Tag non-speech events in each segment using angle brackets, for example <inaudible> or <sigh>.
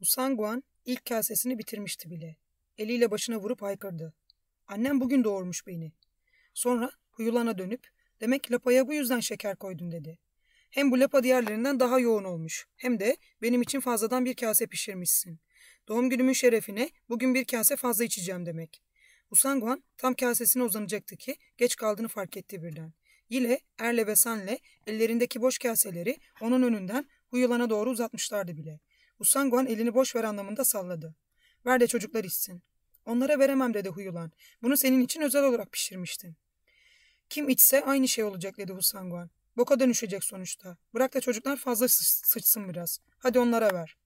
Usanguan ilk kasesini bitirmişti bile. Eliyle başına vurup haykırdı. Annem bugün doğurmuş beni. Sonra huyulana dönüp demek lapaya bu yüzden şeker koydun dedi. Hem bu lapa diğerlerinden daha yoğun olmuş hem de benim için fazladan bir kase pişirmişsin. Doğum günümün şerefine bugün bir kase fazla içeceğim demek. Usanguan tam kasesine uzanacaktı ki geç kaldığını fark etti birden. Yile, Erle ve Sanle ellerindeki boş kaseleri onun önünden Huyulan'a doğru uzatmışlardı bile. Usanguan elini boş ver anlamında salladı. Ver de çocuklar içsin. Onlara veremem dedi huyulan. Bunu senin için özel olarak pişirmiştim. Kim içse aynı şey olacak dedi Husanguan. Boka dönüşecek sonuçta. Bırak da çocuklar fazla sıçsın biraz. Hadi onlara ver.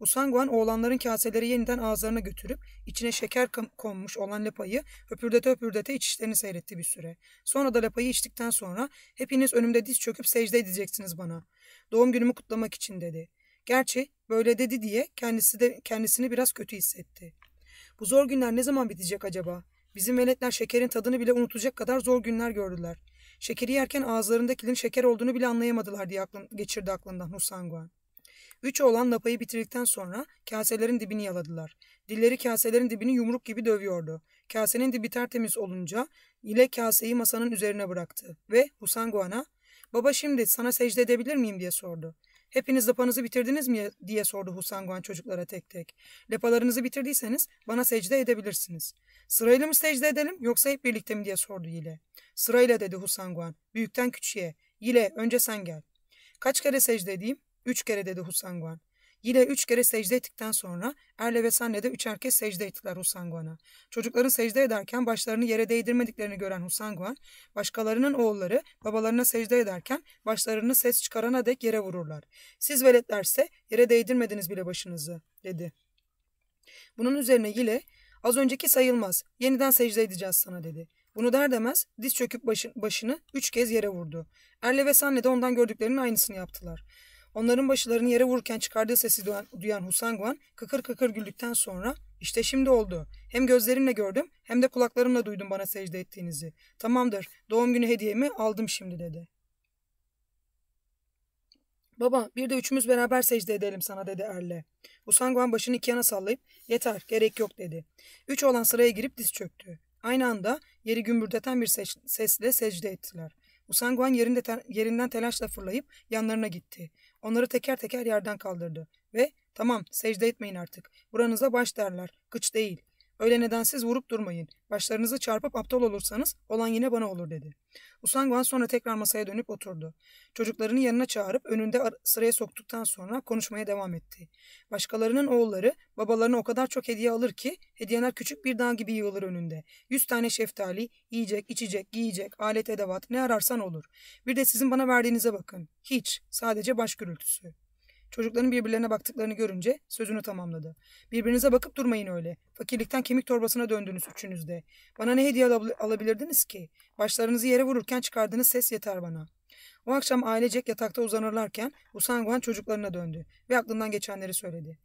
Usanguan oğlanların kaseleri yeniden ağızlarına götürüp içine şeker konmuş olan lepayı öpürdete öpürdete içişlerini seyretti bir süre. Sonra da lepayı içtikten sonra hepiniz önümde diz çöküp secde edeceksiniz bana. Doğum günümü kutlamak için dedi. Gerçi Böyle dedi diye kendisi de kendisini biraz kötü hissetti. Bu zor günler ne zaman bitecek acaba? Bizim veletler şekerin tadını bile unutacak kadar zor günler gördüler. Şekeri yerken ağızlarındakilerin şeker olduğunu bile anlayamadılar diye aklın, geçirdi aklından Nusanguan. Üç oğlan lapayı bitirdikten sonra kaselerin dibini yaladılar. Dilleri kaselerin dibini yumruk gibi dövüyordu. Kasenin dibi tertemiz olunca ile kaseyi masanın üzerine bıraktı ve Husanguan'a ''Baba şimdi sana secde edebilir miyim?'' diye sordu. Hepiniz lapanızı bitirdiniz mi diye sordu Husanguan çocuklara tek tek. Lapalarınızı bitirdiyseniz bana secde edebilirsiniz. Sırayla mı secde edelim yoksa hep birlikte mi diye sordu Yile. Sırayla dedi Husanguan. Büyükten küçüğe. Yile önce sen gel. Kaç kere secde edeyim? Üç kere dedi Husanguan. Yine üç kere secde ettikten sonra erle ve senle de üçer kez secde ettiler Husanguan'a. Çocukların secde ederken başlarını yere değdirmediklerini gören Husanguan, başkalarının oğulları babalarına secde ederken başlarını ses çıkarana dek yere vururlar. Siz veletlerse yere değdirmediniz bile başınızı, dedi. Bunun üzerine Yile, az önceki sayılmaz, yeniden secde edeceğiz sana, dedi. Bunu der demez diz çöküp başı, başını üç kez yere vurdu. Erle ve Sanne de ondan gördüklerinin aynısını yaptılar. Onların başlarını yere vururken çıkardığı sesi duyan, duyan Husanguan kıkır kıkır güldükten sonra işte şimdi oldu. Hem gözlerimle gördüm hem de kulaklarımla duydum bana secde ettiğinizi. Tamamdır doğum günü hediyemi aldım şimdi dedi. Baba bir de üçümüz beraber secde edelim sana dedi Erle. Husangwan başını iki yana sallayıp yeter gerek yok dedi. Üç olan sıraya girip diz çöktü. Aynı anda yeri gümbürdeten bir sesle secde ettiler. Usanguan yerinde ter, yerinden telaşla fırlayıp yanlarına gitti. Onları teker teker yerden kaldırdı ve ''Tamam secde etmeyin artık. Buranıza baş derler. Kıç değil. Öyle nedensiz vurup durmayın. Başlarınızı çarpıp aptal olursanız olan yine bana olur dedi. Usanguan sonra tekrar masaya dönüp oturdu. Çocuklarını yanına çağırıp önünde sıraya soktuktan sonra konuşmaya devam etti. Başkalarının oğulları babalarına o kadar çok hediye alır ki hediyeler küçük bir dağ gibi yığılır önünde. Yüz tane şeftali, yiyecek, içecek, giyecek, alet edevat ne ararsan olur. Bir de sizin bana verdiğinize bakın. Hiç, sadece baş gürültüsü.'' Çocukların birbirlerine baktıklarını görünce sözünü tamamladı. Birbirinize bakıp durmayın öyle. Fakirlikten kemik torbasına döndünüz üçünüz de. Bana ne hediye al alabilirdiniz ki? Başlarınızı yere vururken çıkardığınız ses yeter bana. O akşam ailecek yatakta uzanırlarken Usanguan çocuklarına döndü ve aklından geçenleri söyledi.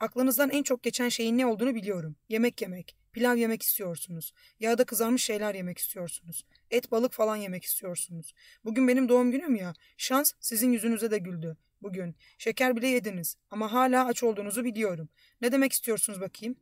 Aklınızdan en çok geçen şeyin ne olduğunu biliyorum. Yemek yemek, pilav yemek istiyorsunuz. Yağda kızarmış şeyler yemek istiyorsunuz. Et, balık falan yemek istiyorsunuz. Bugün benim doğum günüm ya. Şans sizin yüzünüze de güldü bugün. Şeker bile yediniz ama hala aç olduğunuzu biliyorum. Ne demek istiyorsunuz bakayım?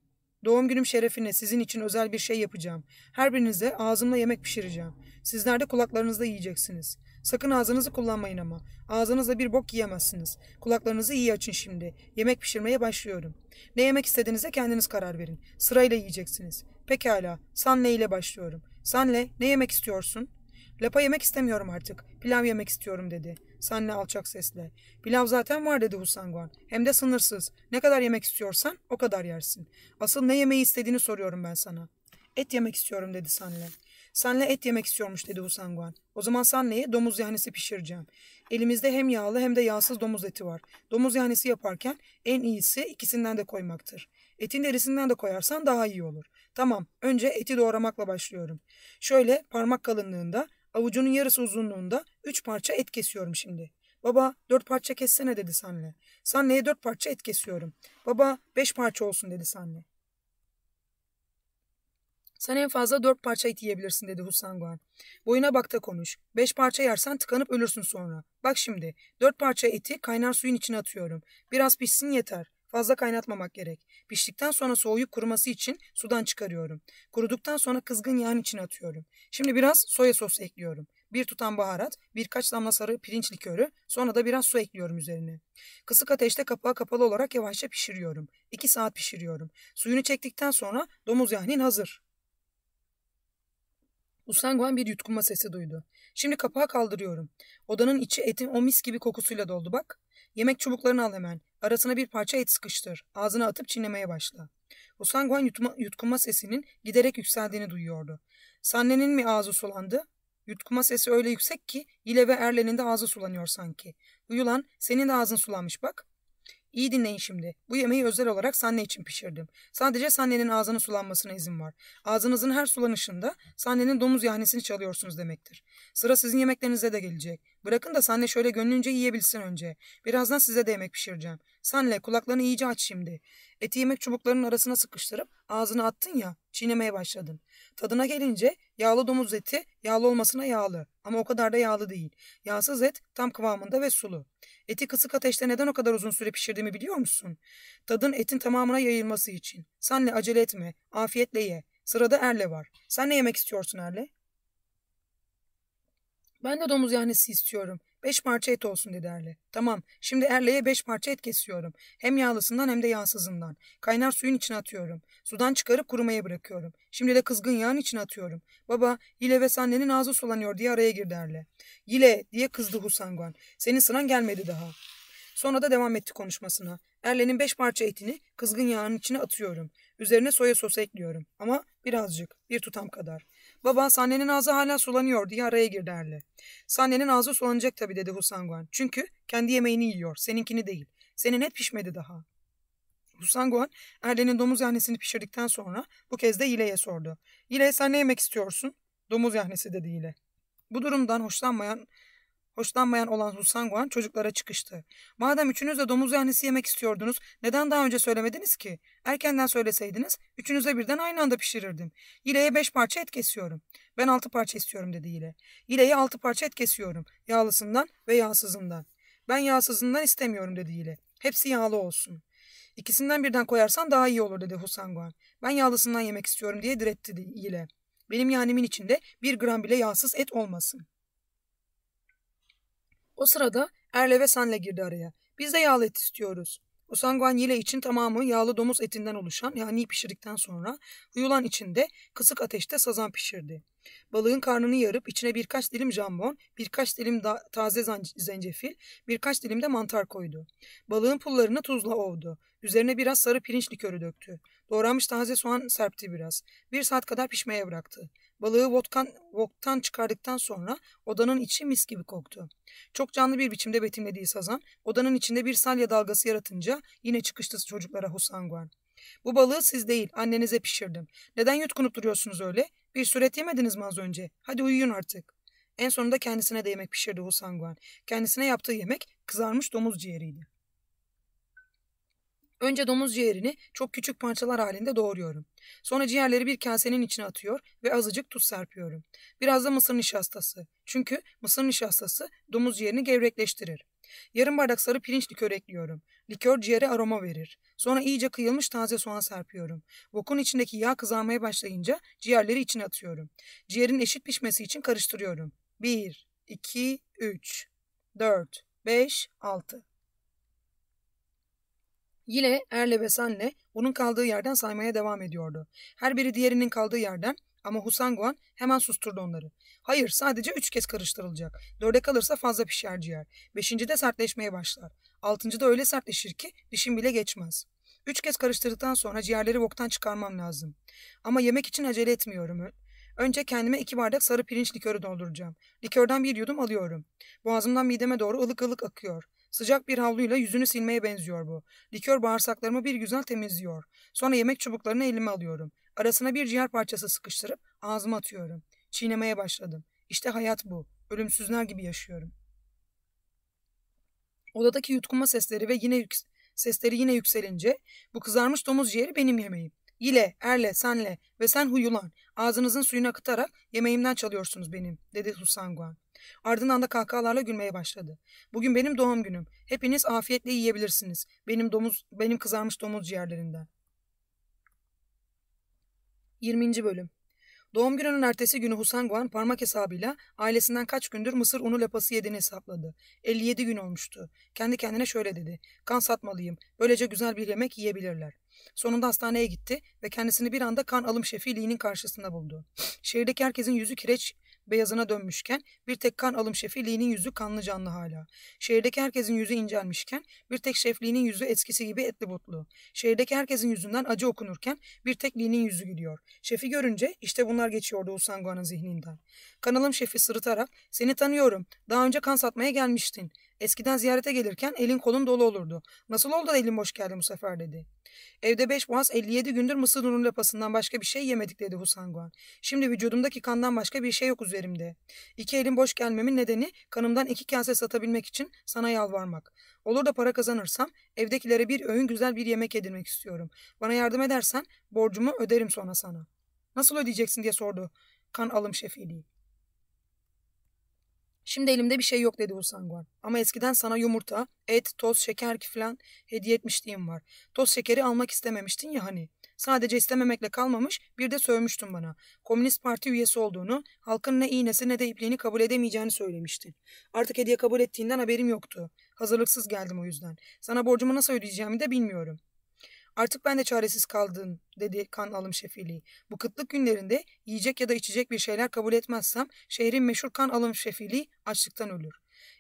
Doğum günüm şerefine sizin için özel bir şey yapacağım. Her birinize ağzımla yemek pişireceğim. Sizler de kulaklarınızla yiyeceksiniz. Sakın ağzınızı kullanmayın ama. Ağzınızla bir bok yiyemezsiniz. Kulaklarınızı iyi açın şimdi. Yemek pişirmeye başlıyorum. Ne yemek istediğinize kendiniz karar verin. Sırayla yiyeceksiniz. Pekala. Sanle ile başlıyorum. Sanle ne yemek istiyorsun?'' Lapa yemek istemiyorum artık. Pilav yemek istiyorum dedi. Sanne alçak sesle. Pilav zaten var dedi Husanguan. Hem de sınırsız. Ne kadar yemek istiyorsan o kadar yersin. Asıl ne yemeği istediğini soruyorum ben sana. Et yemek istiyorum dedi Sanle. Sanne et yemek istiyormuş dedi Husanguan. O zaman Sanne'ye domuz yahnesi pişireceğim. Elimizde hem yağlı hem de yağsız domuz eti var. Domuz yahnesi yaparken en iyisi ikisinden de koymaktır. Etin derisinden de koyarsan daha iyi olur. Tamam, önce eti doğramakla başlıyorum. Şöyle parmak kalınlığında Avucunun yarısı uzunluğunda üç parça et kesiyorum şimdi. Baba dört parça kessene dedi Sanne. Sanne'ye dört parça et kesiyorum. Baba beş parça olsun dedi Sanne. Sen en fazla dört parça et yiyebilirsin dedi Husanguan. Boyuna bakta konuş. Beş parça yersen tıkanıp ölürsün sonra. Bak şimdi dört parça eti kaynar suyun içine atıyorum. Biraz pişsin yeter. Fazla kaynatmamak gerek. Piştikten sonra soğuyup kuruması için sudan çıkarıyorum. Kuruduktan sonra kızgın yağın içine atıyorum. Şimdi biraz soya sosu ekliyorum. Bir tutam baharat, birkaç damla sarı pirinç likörü, sonra da biraz su ekliyorum üzerine. Kısık ateşte kapağı kapalı olarak yavaşça pişiriyorum. İki saat pişiriyorum. Suyunu çektikten sonra domuz yahnin hazır. Usanguan bir yutkunma sesi duydu. Şimdi kapağı kaldırıyorum. Odanın içi etin o mis gibi kokusuyla doldu bak. Yemek çubuklarını al hemen. Arasına bir parça et sıkıştır. Ağzına atıp çiğnemeye başla. Usanguan yutma, yutkunma sesinin giderek yükseldiğini duyuyordu. Sannenin mi ağzı sulandı? Yutkuma sesi öyle yüksek ki Yile ve Erlen'in de ağzı sulanıyor sanki. Uyulan senin de ağzın sulanmış bak. İyi dinleyin şimdi. Bu yemeği özel olarak Sanne için pişirdim. Sadece Sanne'nin ağzını sulanmasına izin var. Ağzınızın her sulanışında Sanne'nin domuz yahnesini çalıyorsunuz demektir. Sıra sizin yemeklerinize de gelecek. Bırakın da Sanne şöyle gönlünce yiyebilsin önce. Birazdan size de yemek pişireceğim. Sanne kulaklarını iyice aç şimdi. Eti yemek çubuklarının arasına sıkıştırıp ağzına attın ya çiğnemeye başladın. Tadına gelince yağlı domuz eti yağlı olmasına yağlı ama o kadar da yağlı değil. Yağsız et tam kıvamında ve sulu. Eti kısık ateşte neden o kadar uzun süre pişirdiğimi biliyor musun? Tadın etin tamamına yayılması için. Senle acele etme. Afiyetle ye. Sırada Erle var. Sen ne yemek istiyorsun Erle? Ben de domuz yahnesi istiyorum. Beş parça et olsun dedi Erle. Tamam şimdi Erle'ye beş parça et kesiyorum. Hem yağlısından hem de yağsızından. Kaynar suyun içine atıyorum. Sudan çıkarıp kurumaya bırakıyorum. Şimdi de kızgın yağın içine atıyorum. Baba Yile ve annenin ağzı sulanıyor diye araya girdi Erle. Yile diye kızdı Husanguan. Senin sıran gelmedi daha. Sonra da devam etti konuşmasına. Erle'nin beş parça etini kızgın yağın içine atıyorum. Üzerine soya sosu ekliyorum. Ama birazcık, bir tutam kadar. Baba Sanne'nin ağzı hala sulanıyor diye araya girdi Erle. Sanne'nin ağzı sulanacak tabii dedi Husanguan. Çünkü kendi yemeğini yiyor. Seninkini değil. Senin et pişmedi daha. Husanguan Erle'nin domuz yahnesini pişirdikten sonra bu kez de Yile'ye sordu. Yile sen ne yemek istiyorsun? Domuz yahnesi dedi Yile. Bu durumdan hoşlanmayan Hoşlanmayan olan Husanguan çocuklara çıkıştı. Madem üçünüz de domuz yahnisi yemek istiyordunuz neden daha önce söylemediniz ki? Erkenden söyleseydiniz üçünüze birden aynı anda pişirirdim. Yileye beş parça et kesiyorum. Ben altı parça istiyorum dedi Yile. Yileye altı parça et kesiyorum. Yağlısından ve yağsızından. Ben yağsızından istemiyorum dedi Yile. Hepsi yağlı olsun. İkisinden birden koyarsan daha iyi olur dedi Husanguan. Ben yağlısından yemek istiyorum diye diretti Yile. Benim yanimin içinde bir gram bile yağsız et olmasın. O sırada Erle ve Sanle girdi araya. Biz de yağlı et istiyoruz. Usanguan yile için tamamı yağlı domuz etinden oluşan yani pişirdikten sonra huyulan içinde kısık ateşte sazan pişirdi. Balığın karnını yarıp içine birkaç dilim jambon, birkaç dilim da- taze zencefil, birkaç dilim de mantar koydu. Balığın pullarını tuzla ovdu. Üzerine biraz sarı pirinç likörü döktü. Doğranmış taze soğan serpti biraz. Bir saat kadar pişmeye bıraktı. Balığı votkan, voktan çıkardıktan sonra odanın içi mis gibi koktu. Çok canlı bir biçimde betimlediği Sazan, odanın içinde bir salya dalgası yaratınca yine çıkıştı çocuklara Husangwan. Bu balığı siz değil, annenize pişirdim. Neden yutkunup duruyorsunuz öyle? Bir süret yemediniz mi az önce? Hadi uyuyun artık. En sonunda kendisine de yemek pişirdi Husangwan. Kendisine yaptığı yemek kızarmış domuz ciğeriydi. Önce domuz ciğerini çok küçük parçalar halinde doğruyorum. Sonra ciğerleri bir kasenin içine atıyor ve azıcık tuz serpiyorum. Biraz da mısır nişastası. Çünkü mısır nişastası domuz ciğerini gevrekleştirir. Yarım bardak sarı pirinç likör ekliyorum. Likör ciğere aroma verir. Sonra iyice kıyılmış taze soğan serpiyorum. Vokun içindeki yağ kızarmaya başlayınca ciğerleri içine atıyorum. Ciğerin eşit pişmesi için karıştırıyorum. 1, 2, 3, 4, 5, 6. Yine Erle ve Sanle onun kaldığı yerden saymaya devam ediyordu. Her biri diğerinin kaldığı yerden ama Husanguan hemen susturdu onları. Hayır sadece üç kez karıştırılacak. Dörde kalırsa fazla pişer ciğer. Beşinci de sertleşmeye başlar. Altıncı da öyle sertleşir ki dişin bile geçmez. Üç kez karıştırdıktan sonra ciğerleri voktan çıkarmam lazım. Ama yemek için acele etmiyorum. Önce kendime iki bardak sarı pirinç likörü dolduracağım. Likörden bir yudum alıyorum. Boğazımdan mideme doğru ılık ılık akıyor. Sıcak bir havluyla yüzünü silmeye benziyor bu. Likör bağırsaklarımı bir güzel temizliyor. Sonra yemek çubuklarını elime alıyorum. Arasına bir ciğer parçası sıkıştırıp ağzıma atıyorum. Çiğnemeye başladım. İşte hayat bu. Ölümsüzler gibi yaşıyorum. Odadaki yutkunma sesleri ve yine yük sesleri yine yükselince bu kızarmış domuz ciğeri benim yemeğim. Yile, erle, senle ve sen huyulan ağzınızın suyunu akıtarak yemeğimden çalıyorsunuz benim dedi Husanguan. Ardından da kahkahalarla gülmeye başladı. Bugün benim doğum günüm. Hepiniz afiyetle yiyebilirsiniz. Benim domuz, benim kızarmış domuz ciğerlerinden. 20. Bölüm Doğum gününün ertesi günü Husanguan parmak hesabıyla ailesinden kaç gündür mısır unu lapası yediğini hesapladı. 57 gün olmuştu. Kendi kendine şöyle dedi. Kan satmalıyım. Böylece güzel bir yemek yiyebilirler. Sonunda hastaneye gitti ve kendisini bir anda kan alım şefi Lee'nin karşısında buldu. Şehirdeki herkesin yüzü kireç beyazına dönmüşken bir tek kan alım şefi Lee'nin yüzü kanlı canlı hala. Şehirdeki herkesin yüzü incelmişken bir tek şef Lee'nin yüzü eskisi gibi etli butlu. Şehirdeki herkesin yüzünden acı okunurken bir tek Lee'nin yüzü gülüyor. Şefi görünce işte bunlar geçiyordu Usanguan'ın zihninden. Kanalım şefi sırıtarak seni tanıyorum daha önce kan satmaya gelmiştin. Eskiden ziyarete gelirken elin kolun dolu olurdu. Nasıl oldu da elin boş geldi bu sefer dedi. Evde beş muaz 57 gündür mısır unun lapasından başka bir şey yemedik dedi Husanguan. Şimdi vücudumdaki kandan başka bir şey yok üzerimde. İki elin boş gelmemin nedeni kanımdan iki kase satabilmek için sana yalvarmak. Olur da para kazanırsam evdekilere bir öğün güzel bir yemek yedirmek istiyorum. Bana yardım edersen borcumu öderim sonra sana. Nasıl ödeyeceksin diye sordu kan alım şefiliği. Şimdi elimde bir şey yok dedi Usanguar. Ama eskiden sana yumurta, et, toz, şeker ki filan hediye etmişliğim var. Toz şekeri almak istememiştin ya hani. Sadece istememekle kalmamış bir de sövmüştün bana. Komünist Parti üyesi olduğunu, halkın ne iğnesi ne de ipliğini kabul edemeyeceğini söylemiştin. Artık hediye kabul ettiğinden haberim yoktu. Hazırlıksız geldim o yüzden. Sana borcumu nasıl ödeyeceğimi de bilmiyorum. Artık ben de çaresiz kaldım dedi kan alım şefiliği. Bu kıtlık günlerinde yiyecek ya da içecek bir şeyler kabul etmezsem şehrin meşhur kan alım şefiliği açlıktan ölür.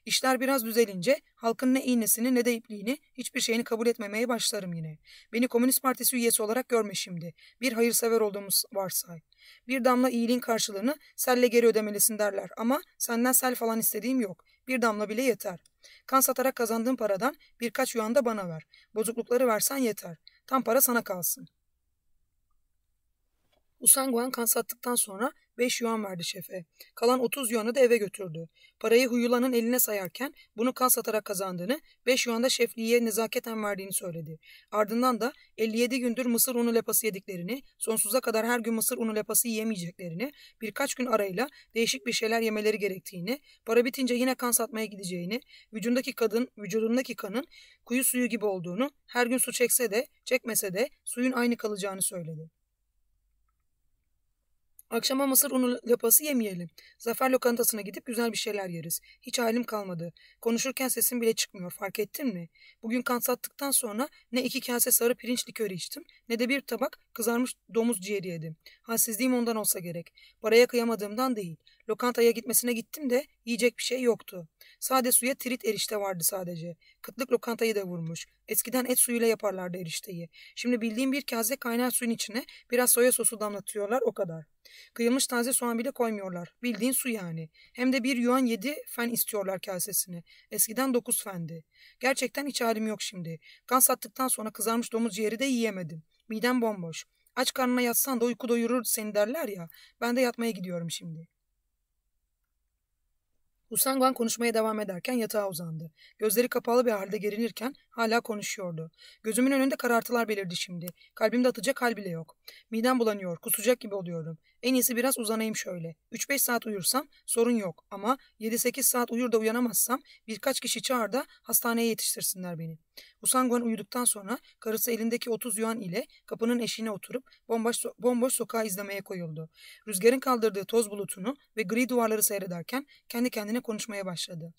İşler biraz düzelince halkın ne iğnesini ne de ipliğini hiçbir şeyini kabul etmemeye başlarım yine. Beni Komünist Partisi üyesi olarak görme şimdi. Bir hayırsever olduğumuz varsay. Bir damla iyiliğin karşılığını selle geri ödemelisin derler ama senden sel falan istediğim yok. Bir damla bile yeter. Kan satarak kazandığım paradan birkaç yuan da bana ver. Bozuklukları versen yeter. Tam para sana kalsın. Usanguan kan sattıktan sonra 5 yuan verdi şefe. Kalan 30 yuanı da eve götürdü. Parayı Huyula'nın eline sayarken bunu kan satarak kazandığını, 5 yuan da şefliğe nezaketen verdiğini söyledi. Ardından da 57 gündür mısır unu lepası yediklerini, sonsuza kadar her gün mısır unu lepası yiyemeyeceklerini, birkaç gün arayla değişik bir şeyler yemeleri gerektiğini, para bitince yine kan satmaya gideceğini, vücudundaki kadın, vücudundaki kanın kuyu suyu gibi olduğunu, her gün su çekse de, çekmese de suyun aynı kalacağını söyledi. Akşama mısır unu lapası yemeyelim. Zafer lokantasına gidip güzel bir şeyler yeriz. Hiç halim kalmadı. Konuşurken sesim bile çıkmıyor. Fark ettin mi? Bugün kan sattıktan sonra ne iki kase sarı pirinç likörü içtim ne de bir tabak Kızarmış domuz ciğeri yedim. Halsizliğim ondan olsa gerek. Paraya kıyamadığımdan değil. Lokantaya gitmesine gittim de yiyecek bir şey yoktu. Sade suya trit erişte vardı sadece. Kıtlık lokantayı da vurmuş. Eskiden et suyuyla yaparlardı erişteyi. Şimdi bildiğim bir kaze kaynar suyun içine biraz soya sosu damlatıyorlar o kadar. Kıyılmış taze soğan bile koymuyorlar. Bildiğin su yani. Hem de bir yuan yedi fen istiyorlar kasesini. Eskiden dokuz fendi. Gerçekten hiç halim yok şimdi. Kan sattıktan sonra kızarmış domuz ciğeri de yiyemedim. Midem bomboş. Aç karnına yatsan da uyku doyurur seni derler ya. Ben de yatmaya gidiyorum şimdi.'' Usanguan konuşmaya devam ederken yatağa uzandı. Gözleri kapalı bir halde gerinirken hala konuşuyordu. Gözümün önünde karartılar belirdi şimdi. Kalbimde atacak hal bile yok. Midem bulanıyor, kusacak gibi oluyorum. En iyisi biraz uzanayım şöyle. 3-5 saat uyursam sorun yok ama 7-8 saat uyur da uyanamazsam birkaç kişi çağır da hastaneye yetiştirsinler beni. Usanguan uyuduktan sonra karısı elindeki 30 yuan ile kapının eşiğine oturup bomboş, so bomboş sokağı izlemeye koyuldu. Rüzgarın kaldırdığı toz bulutunu ve gri duvarları seyrederken kendi kendine üzerine konuşmaya başladı.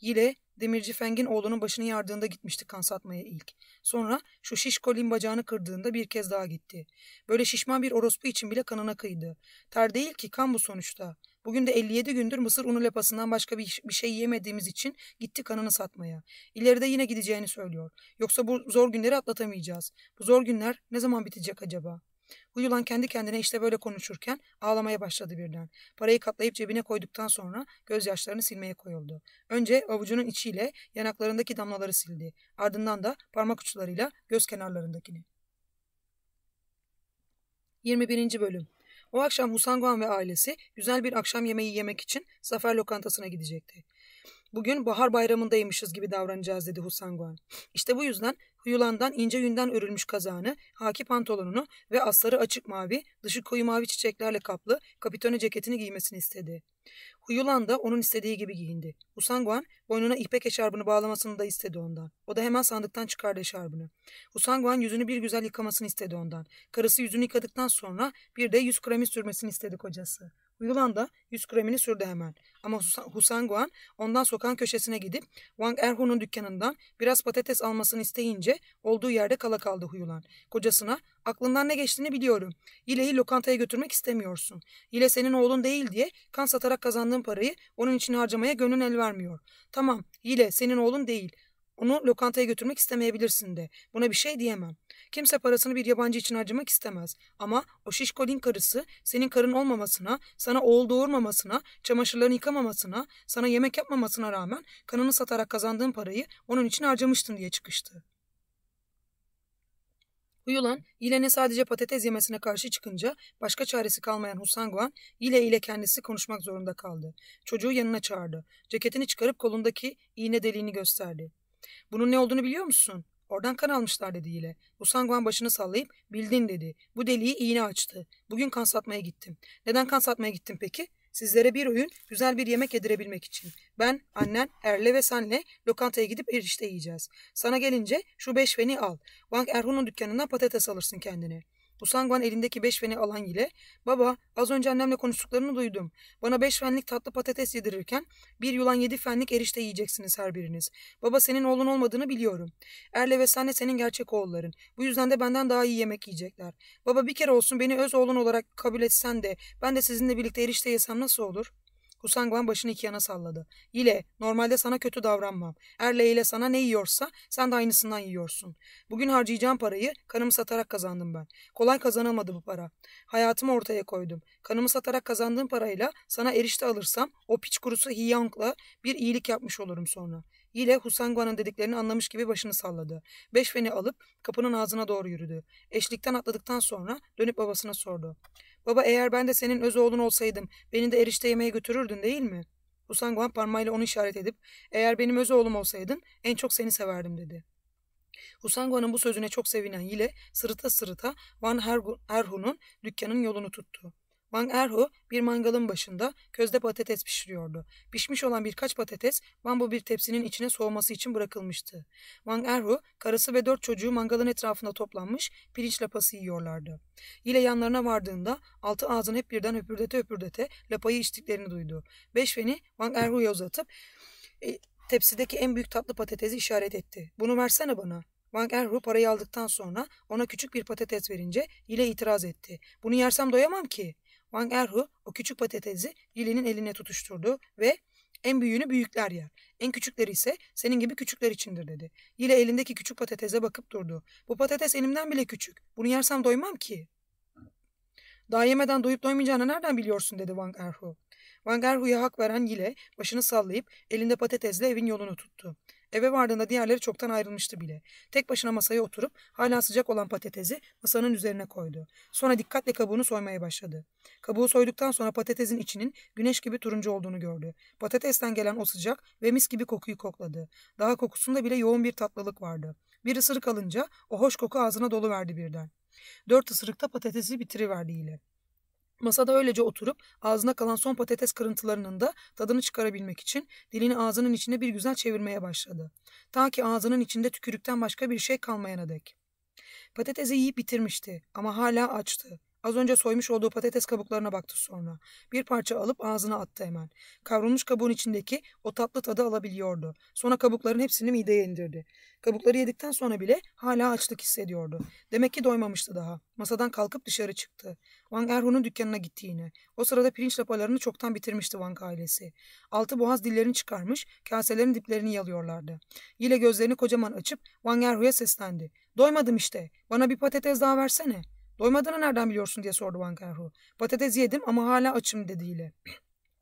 Yile demirci Feng'in oğlunun başını yardığında gitmişti kan satmaya ilk. Sonra şu şiş şişkolin bacağını kırdığında bir kez daha gitti. Böyle şişman bir orospu için bile kanına kıydı. Ter değil ki kan bu sonuçta. Bugün de 57 gündür mısır unu lepasından başka bir, bir şey yemediğimiz için gitti kanını satmaya. İleride yine gideceğini söylüyor. Yoksa bu zor günleri atlatamayacağız. Bu zor günler ne zaman bitecek acaba?'' Huyulan kendi kendine işte böyle konuşurken ağlamaya başladı birden. Parayı katlayıp cebine koyduktan sonra gözyaşlarını silmeye koyuldu. Önce avucunun içiyle yanaklarındaki damlaları sildi. Ardından da parmak uçlarıyla göz kenarlarındakini. 21. Bölüm o akşam Husanguan ve ailesi güzel bir akşam yemeği yemek için Zafer Lokantası'na gidecekti. Bugün bahar bayramındaymışız gibi davranacağız dedi Husanguan. İşte bu yüzden huyulandan ince yünden örülmüş kazağını, haki pantolonunu ve asları açık mavi, dışı koyu mavi çiçeklerle kaplı kapitone ceketini giymesini istedi. Huyulan da onun istediği gibi giyindi. Husanguan boynuna ipek eşarbını bağlamasını da istedi ondan. O da hemen sandıktan çıkardı eşarbını. Husanguan yüzünü bir güzel yıkamasını istedi ondan. Karısı yüzünü yıkadıktan sonra bir de yüz kremi sürmesini istedi kocası. Yulan da yüz kremini sürdü hemen. Ama Guan ondan sokan köşesine gidip Wang Erhu'nun dükkanından biraz patates almasını isteyince olduğu yerde kala kaldı Huyulan. Kocasına aklından ne geçtiğini biliyorum. Yile'yi lokantaya götürmek istemiyorsun. Yile senin oğlun değil diye kan satarak kazandığın parayı onun için harcamaya gönlün el vermiyor. Tamam Yile senin oğlun değil onu lokantaya götürmek istemeyebilirsin de. Buna bir şey diyemem. Kimse parasını bir yabancı için harcamak istemez. Ama o şişkolin karısı senin karın olmamasına, sana oğul doğurmamasına, çamaşırlarını yıkamamasına, sana yemek yapmamasına rağmen kanını satarak kazandığın parayı onun için harcamıştın diye çıkıştı. Uyulan, Yile'nin sadece patates yemesine karşı çıkınca başka çaresi kalmayan Husanguan, Yile ile kendisi konuşmak zorunda kaldı. Çocuğu yanına çağırdı. Ceketini çıkarıp kolundaki iğne deliğini gösterdi. Bunun ne olduğunu biliyor musun? Oradan kan almışlar dedi yine. Usanguan başını sallayıp bildin dedi. Bu deliği iğne açtı. Bugün kan satmaya gittim. Neden kan satmaya gittim peki? Sizlere bir oyun, güzel bir yemek yedirebilmek için. Ben, annen, Erle ve senle lokantaya gidip erişte yiyeceğiz. Sana gelince şu beş feni al. Bank Erhun'un dükkanından patates alırsın kendine.'' Usanguan elindeki beş feni alan ile ''Baba az önce annemle konuştuklarını duydum. Bana beş fenlik tatlı patates yedirirken bir yulan yedi fenlik erişte yiyeceksiniz her biriniz. Baba senin oğlun olmadığını biliyorum. Erle ve sen de senin gerçek oğulların. Bu yüzden de benden daha iyi yemek yiyecekler. Baba bir kere olsun beni öz oğlun olarak kabul etsen de ben de sizinle birlikte erişte yesem nasıl olur?'' Kusangwan başını iki yana salladı. Yile, normalde sana kötü davranmam. Erle ile sana ne yiyorsa sen de aynısından yiyorsun. Bugün harcayacağım parayı kanımı satarak kazandım ben. Kolay kazanılmadı bu para. Hayatımı ortaya koydum. Kanımı satarak kazandığım parayla sana erişte alırsam o piç kurusu Hiyang'la bir iyilik yapmış olurum sonra.'' Yile Husanguan'ın dediklerini anlamış gibi başını salladı. Beş feni alıp kapının ağzına doğru yürüdü. Eşlikten atladıktan sonra dönüp babasına sordu. Baba eğer ben de senin öz oğlun olsaydım beni de erişte yemeğe götürürdün değil mi? Usanguan parmağıyla onu işaret edip eğer benim öz oğlum olsaydın en çok seni severdim dedi. Usanguan'ın bu sözüne çok sevinen Yile sırıta sırıta Van Erhun'un dükkanın yolunu tuttu. Bang Erhu bir mangalın başında közde patates pişiriyordu. Pişmiş olan birkaç patates bambu bir tepsinin içine soğuması için bırakılmıştı. Bang Erhu, karısı ve dört çocuğu mangalın etrafında toplanmış pirinç lapası yiyorlardı. Yine yanlarına vardığında altı ağzını hep birden öpürdete öpürdete lapayı içtiklerini duydu. Beş feni Bang Erhu'ya uzatıp e, tepsideki en büyük tatlı patatesi işaret etti. Bunu versene bana. Wang Erhu parayı aldıktan sonra ona küçük bir patates verince Yile itiraz etti. Bunu yersem doyamam ki. Wang Erhu o küçük patatesi Lili'nin eline tutuşturdu ve en büyüğünü büyükler yer. En küçükleri ise senin gibi küçükler içindir dedi. Yile elindeki küçük patatese bakıp durdu. Bu patates elimden bile küçük. Bunu yersem doymam ki. Daha yemeden doyup doymayacağını nereden biliyorsun dedi Wang Erhu. Wang Erhu'ya hak veren Yile başını sallayıp elinde patatesle evin yolunu tuttu. Eve vardığında diğerleri çoktan ayrılmıştı bile. Tek başına masaya oturup hala sıcak olan patatesi masanın üzerine koydu. Sonra dikkatle kabuğunu soymaya başladı. Kabuğu soyduktan sonra patatesin içinin güneş gibi turuncu olduğunu gördü. Patatesten gelen o sıcak ve mis gibi kokuyu kokladı. Daha kokusunda bile yoğun bir tatlılık vardı. Bir ısırık alınca o hoş koku ağzına dolu verdi birden. Dört ısırıkta patatesi bitiriverdi yine. Masada öylece oturup ağzına kalan son patates kırıntılarının da tadını çıkarabilmek için dilini ağzının içinde bir güzel çevirmeye başladı. Ta ki ağzının içinde tükürükten başka bir şey kalmayana dek. Patatesi yiyip bitirmişti ama hala açtı. Az önce soymuş olduğu patates kabuklarına baktı sonra. Bir parça alıp ağzına attı hemen. Kavrulmuş kabuğun içindeki o tatlı tadı alabiliyordu. Sonra kabukların hepsini mideye indirdi. Kabukları yedikten sonra bile hala açlık hissediyordu. Demek ki doymamıştı daha. Masadan kalkıp dışarı çıktı. Wang Erhun'un dükkanına gitti yine. O sırada pirinç lapalarını çoktan bitirmişti Wang ailesi. Altı boğaz dillerini çıkarmış, kaselerin diplerini yalıyorlardı. Yile gözlerini kocaman açıp Wang Erhun'a seslendi. Doymadım işte. Bana bir patates daha versene.'' Doymadığını nereden biliyorsun diye sordu Vankerhu. Patates yedim ama hala açım dediğiyle.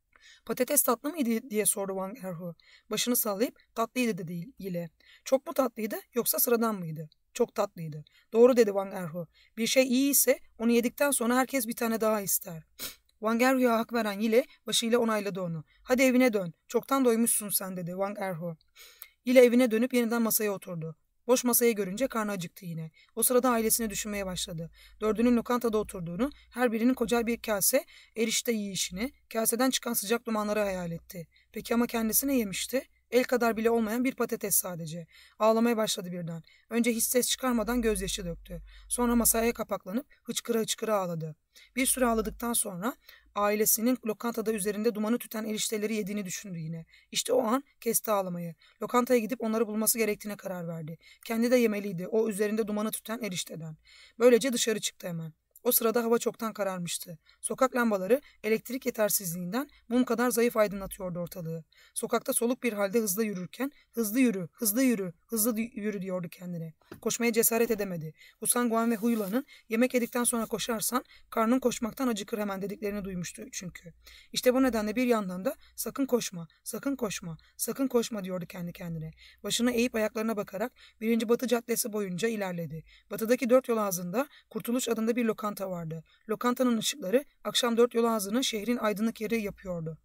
<clears throat> Patates tatlı mıydı diye sordu Wang Erhu. Başını sallayıp tatlıydı dedi Çok mu tatlıydı yoksa sıradan mıydı? Çok tatlıydı. Doğru dedi Wang Erhu. Bir şey iyi ise onu yedikten sonra herkes bir tane daha ister. <clears throat> Wang Erhu'ya hak veren Yile başıyla onayladı onu. Hadi evine dön. Çoktan doymuşsun sen dedi Wang Erhu. Yile evine dönüp yeniden masaya oturdu. Boş masayı görünce karnı acıktı yine. O sırada ailesini düşünmeye başladı. Dördünün lokantada oturduğunu, her birinin koca bir kase erişte yiyişini, kaseden çıkan sıcak dumanları hayal etti. Peki ama kendisi ne yemişti? El kadar bile olmayan bir patates sadece. Ağlamaya başladı birden. Önce hiç ses çıkarmadan gözyaşı döktü. Sonra masaya kapaklanıp hıçkıra hıçkıra ağladı. Bir süre ağladıktan sonra ailesinin lokantada üzerinde dumanı tüten erişteleri yediğini düşündü yine. İşte o an kesti ağlamayı. Lokantaya gidip onları bulması gerektiğine karar verdi. Kendi de yemeliydi o üzerinde dumanı tüten erişteden. Böylece dışarı çıktı hemen. O sırada hava çoktan kararmıştı. Sokak lambaları elektrik yetersizliğinden mum kadar zayıf aydınlatıyordu ortalığı. Sokakta soluk bir halde hızla yürürken hızlı yürü, hızlı yürü, hızlı yürü diyordu kendine. Koşmaya cesaret edemedi. Guan ve Huyula'nın yemek yedikten sonra koşarsan karnın koşmaktan acıkır hemen dediklerini duymuştu çünkü. İşte bu nedenle bir yandan da sakın koşma, sakın koşma, sakın koşma diyordu kendi kendine. Başını eğip ayaklarına bakarak birinci Batı Caddesi boyunca ilerledi. Batıdaki dört yol ağzında Kurtuluş adında bir lokanta lokanta vardı. Lokantanın ışıkları akşam dört yol ağzını şehrin aydınlık yeri yapıyordu.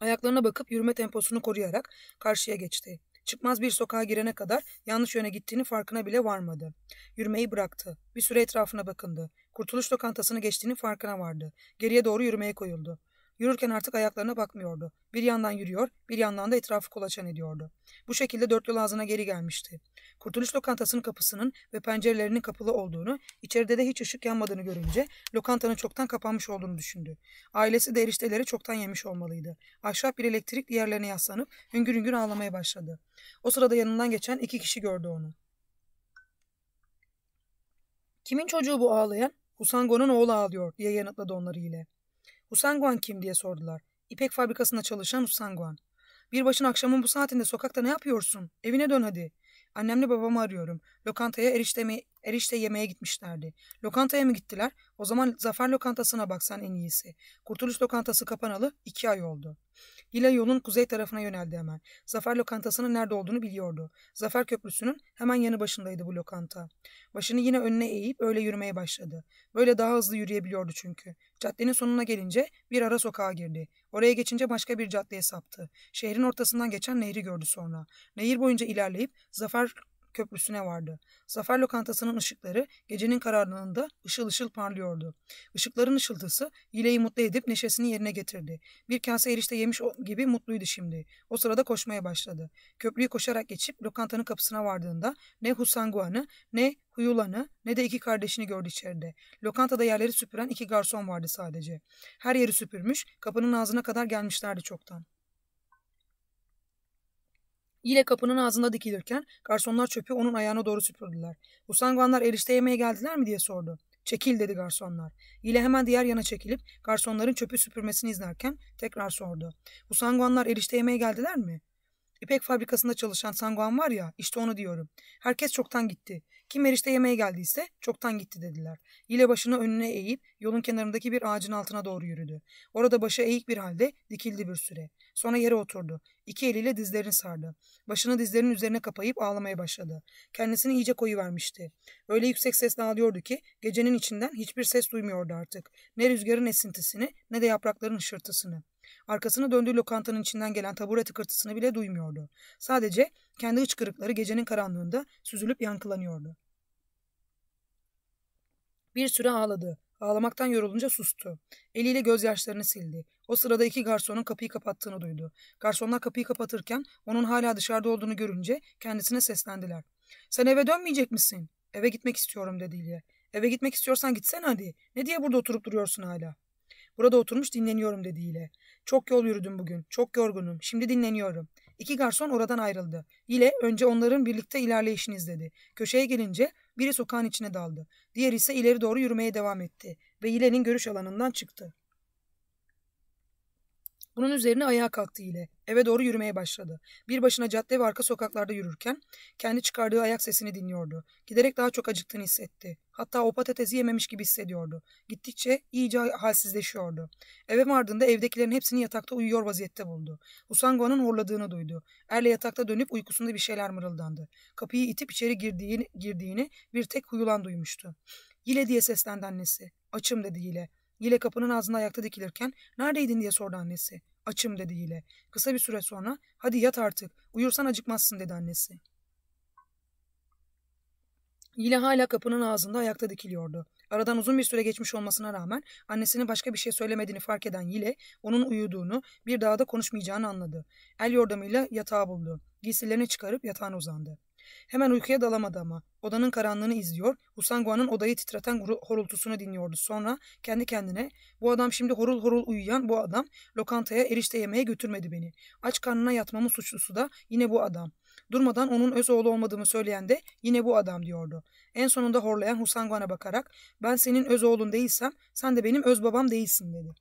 Ayaklarına bakıp yürüme temposunu koruyarak karşıya geçti. Çıkmaz bir sokağa girene kadar yanlış yöne gittiğini farkına bile varmadı. Yürümeyi bıraktı. Bir süre etrafına bakındı. Kurtuluş lokantasını geçtiğini farkına vardı. Geriye doğru yürümeye koyuldu. Yürürken artık ayaklarına bakmıyordu. Bir yandan yürüyor, bir yandan da etrafı kolaçan ediyordu. Bu şekilde dört yol ağzına geri gelmişti. Kurtuluş lokantasının kapısının ve pencerelerinin kapılı olduğunu, içeride de hiç ışık yanmadığını görünce lokantanın çoktan kapanmış olduğunu düşündü. Ailesi de erişteleri çoktan yemiş olmalıydı. Ahşap bir elektrik diğerlerine yaslanıp hüngür hüngür ağlamaya başladı. O sırada yanından geçen iki kişi gördü onu. Kimin çocuğu bu ağlayan? Husango'nun oğlu ağlıyor diye yanıtladı onları ile. Usanguan kim diye sordular. İpek fabrikasında çalışan Usanguan. Bir başın akşamın bu saatinde sokakta ne yapıyorsun? Evine dön hadi. Annemle babamı arıyorum. Lokantaya erişte, mi, erişte yemeğe gitmişlerdi. Lokantaya mı gittiler? O zaman Zafer Lokantası'na baksan en iyisi. Kurtuluş Lokantası kapanalı iki ay oldu.'' Lila yolun kuzey tarafına yöneldi hemen. Zafer lokantasının nerede olduğunu biliyordu. Zafer köprüsünün hemen yanı başındaydı bu lokanta. Başını yine önüne eğip öyle yürümeye başladı. Böyle daha hızlı yürüyebiliyordu çünkü. Caddenin sonuna gelince bir ara sokağa girdi. Oraya geçince başka bir caddeye saptı. Şehrin ortasından geçen nehri gördü sonra. Nehir boyunca ilerleyip Zafer köprüsüne vardı. Zafer lokantasının ışıkları gecenin kararlığında ışıl ışıl parlıyordu. Işıkların ışıltısı Yile'yi mutlu edip neşesini yerine getirdi. Bir kase erişte yemiş gibi mutluydu şimdi. O sırada koşmaya başladı. Köprüyü koşarak geçip lokantanın kapısına vardığında ne Husanguan'ı ne Huyulan'ı ne de iki kardeşini gördü içeride. Lokantada yerleri süpüren iki garson vardı sadece. Her yeri süpürmüş, kapının ağzına kadar gelmişlerdi çoktan. Yine kapının ağzında dikilirken garsonlar çöpü onun ayağına doğru süpürdüler. Usanganlar erişte yemeğe geldiler mi diye sordu. Çekil dedi garsonlar. Yile hemen diğer yana çekilip garsonların çöpü süpürmesini izlerken tekrar sordu. Usanganlar erişte yemeğe geldiler mi? İpek fabrikasında çalışan Sanguan var ya, işte onu diyorum. Herkes çoktan gitti. Kim erişte yemeğe geldiyse çoktan gitti dediler. Yile başını önüne eğip yolun kenarındaki bir ağacın altına doğru yürüdü. Orada başı eğik bir halde dikildi bir süre. Sonra yere oturdu. İki eliyle dizlerini sardı. Başını dizlerinin üzerine kapayıp ağlamaya başladı. Kendisini iyice koyu vermişti. Öyle yüksek sesle ağlıyordu ki gecenin içinden hiçbir ses duymuyordu artık. Ne rüzgarın esintisini ne de yaprakların ışırtısını. Arkasına döndüğü lokantanın içinden gelen tabure tıkırtısını bile duymuyordu. Sadece kendi hıçkırıkları gecenin karanlığında süzülüp yankılanıyordu. Bir süre ağladı. Ağlamaktan yorulunca sustu. Eliyle gözyaşlarını sildi. O sırada iki garsonun kapıyı kapattığını duydu. Garsonlar kapıyı kapatırken onun hala dışarıda olduğunu görünce kendisine seslendiler. Sen eve dönmeyecek misin? Eve gitmek istiyorum dedi İlya. Eve gitmek istiyorsan gitsen hadi. Ne diye burada oturup duruyorsun hala? Burada oturmuş dinleniyorum dedi İle. Çok yol yürüdüm bugün. Çok yorgunum. Şimdi dinleniyorum. İki garson oradan ayrıldı. Yine önce onların birlikte ilerleyişiniz dedi. Köşeye gelince biri sokağın içine daldı. Diğer ise ileri doğru yürümeye devam etti ve Yile'nin görüş alanından çıktı. Bunun üzerine ayağa kalktı Yile. Eve doğru yürümeye başladı. Bir başına cadde ve arka sokaklarda yürürken kendi çıkardığı ayak sesini dinliyordu. Giderek daha çok acıktığını hissetti. Hatta o patatesi yememiş gibi hissediyordu. Gittikçe iyice halsizleşiyordu. Eve vardığında evdekilerin hepsini yatakta uyuyor vaziyette buldu. Usango'nun horladığını duydu. Erle yatakta dönüp uykusunda bir şeyler mırıldandı. Kapıyı itip içeri girdiğini, girdiğini bir tek huyulan duymuştu. Yile diye seslendi annesi. Açım dedi Yile. Yile kapının ağzında ayakta dikilirken neredeydin diye sordu annesi. Açım dedi yine. Kısa bir süre sonra hadi yat artık uyursan acıkmazsın dedi annesi. Yine hala kapının ağzında ayakta dikiliyordu. Aradan uzun bir süre geçmiş olmasına rağmen annesinin başka bir şey söylemediğini fark eden Yile onun uyuduğunu bir daha da konuşmayacağını anladı. El yordamıyla yatağı buldu. Giysilerini çıkarıp yatağına uzandı. Hemen uykuya dalamadı ama. Odanın karanlığını izliyor, Usanguan'ın odayı titreten horultusunu dinliyordu. Sonra kendi kendine, bu adam şimdi horul horul uyuyan bu adam, lokantaya erişte yemeğe götürmedi beni. Aç karnına yatmamın suçlusu da yine bu adam. Durmadan onun öz oğlu olmadığımı söyleyen de yine bu adam diyordu. En sonunda horlayan Husanguan'a bakarak, ben senin öz oğlun değilsem, sen de benim öz babam değilsin dedi.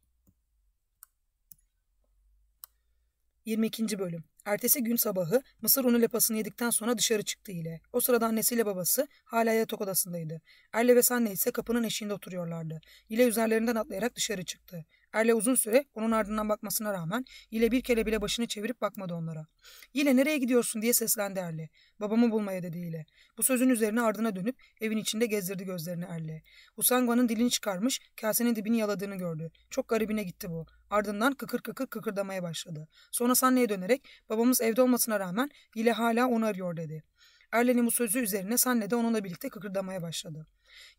22. Bölüm Ertesi gün sabahı mısır unu lapasını yedikten sonra dışarı çıktı ile. O sırada annesiyle babası hala yatak odasındaydı. Erle ve Sanne ise kapının eşiğinde oturuyorlardı. İle üzerlerinden atlayarak dışarı çıktı. Erle uzun süre onun ardından bakmasına rağmen Yile bir kere bile başını çevirip bakmadı onlara. Yile nereye gidiyorsun diye seslendi Erle. Babamı bulmaya dedi Yile. Bu sözün üzerine ardına dönüp evin içinde gezdirdi gözlerini Erle. Usangwa'nın dilini çıkarmış kasenin dibini yaladığını gördü. Çok garibine gitti bu. Ardından kıkır kıkır kıkırdamaya başladı. Sonra Sanne'ye dönerek babamız evde olmasına rağmen Yile hala onu arıyor dedi. Erlen'in bu sözü üzerine Sanne de onunla birlikte kıkırdamaya başladı.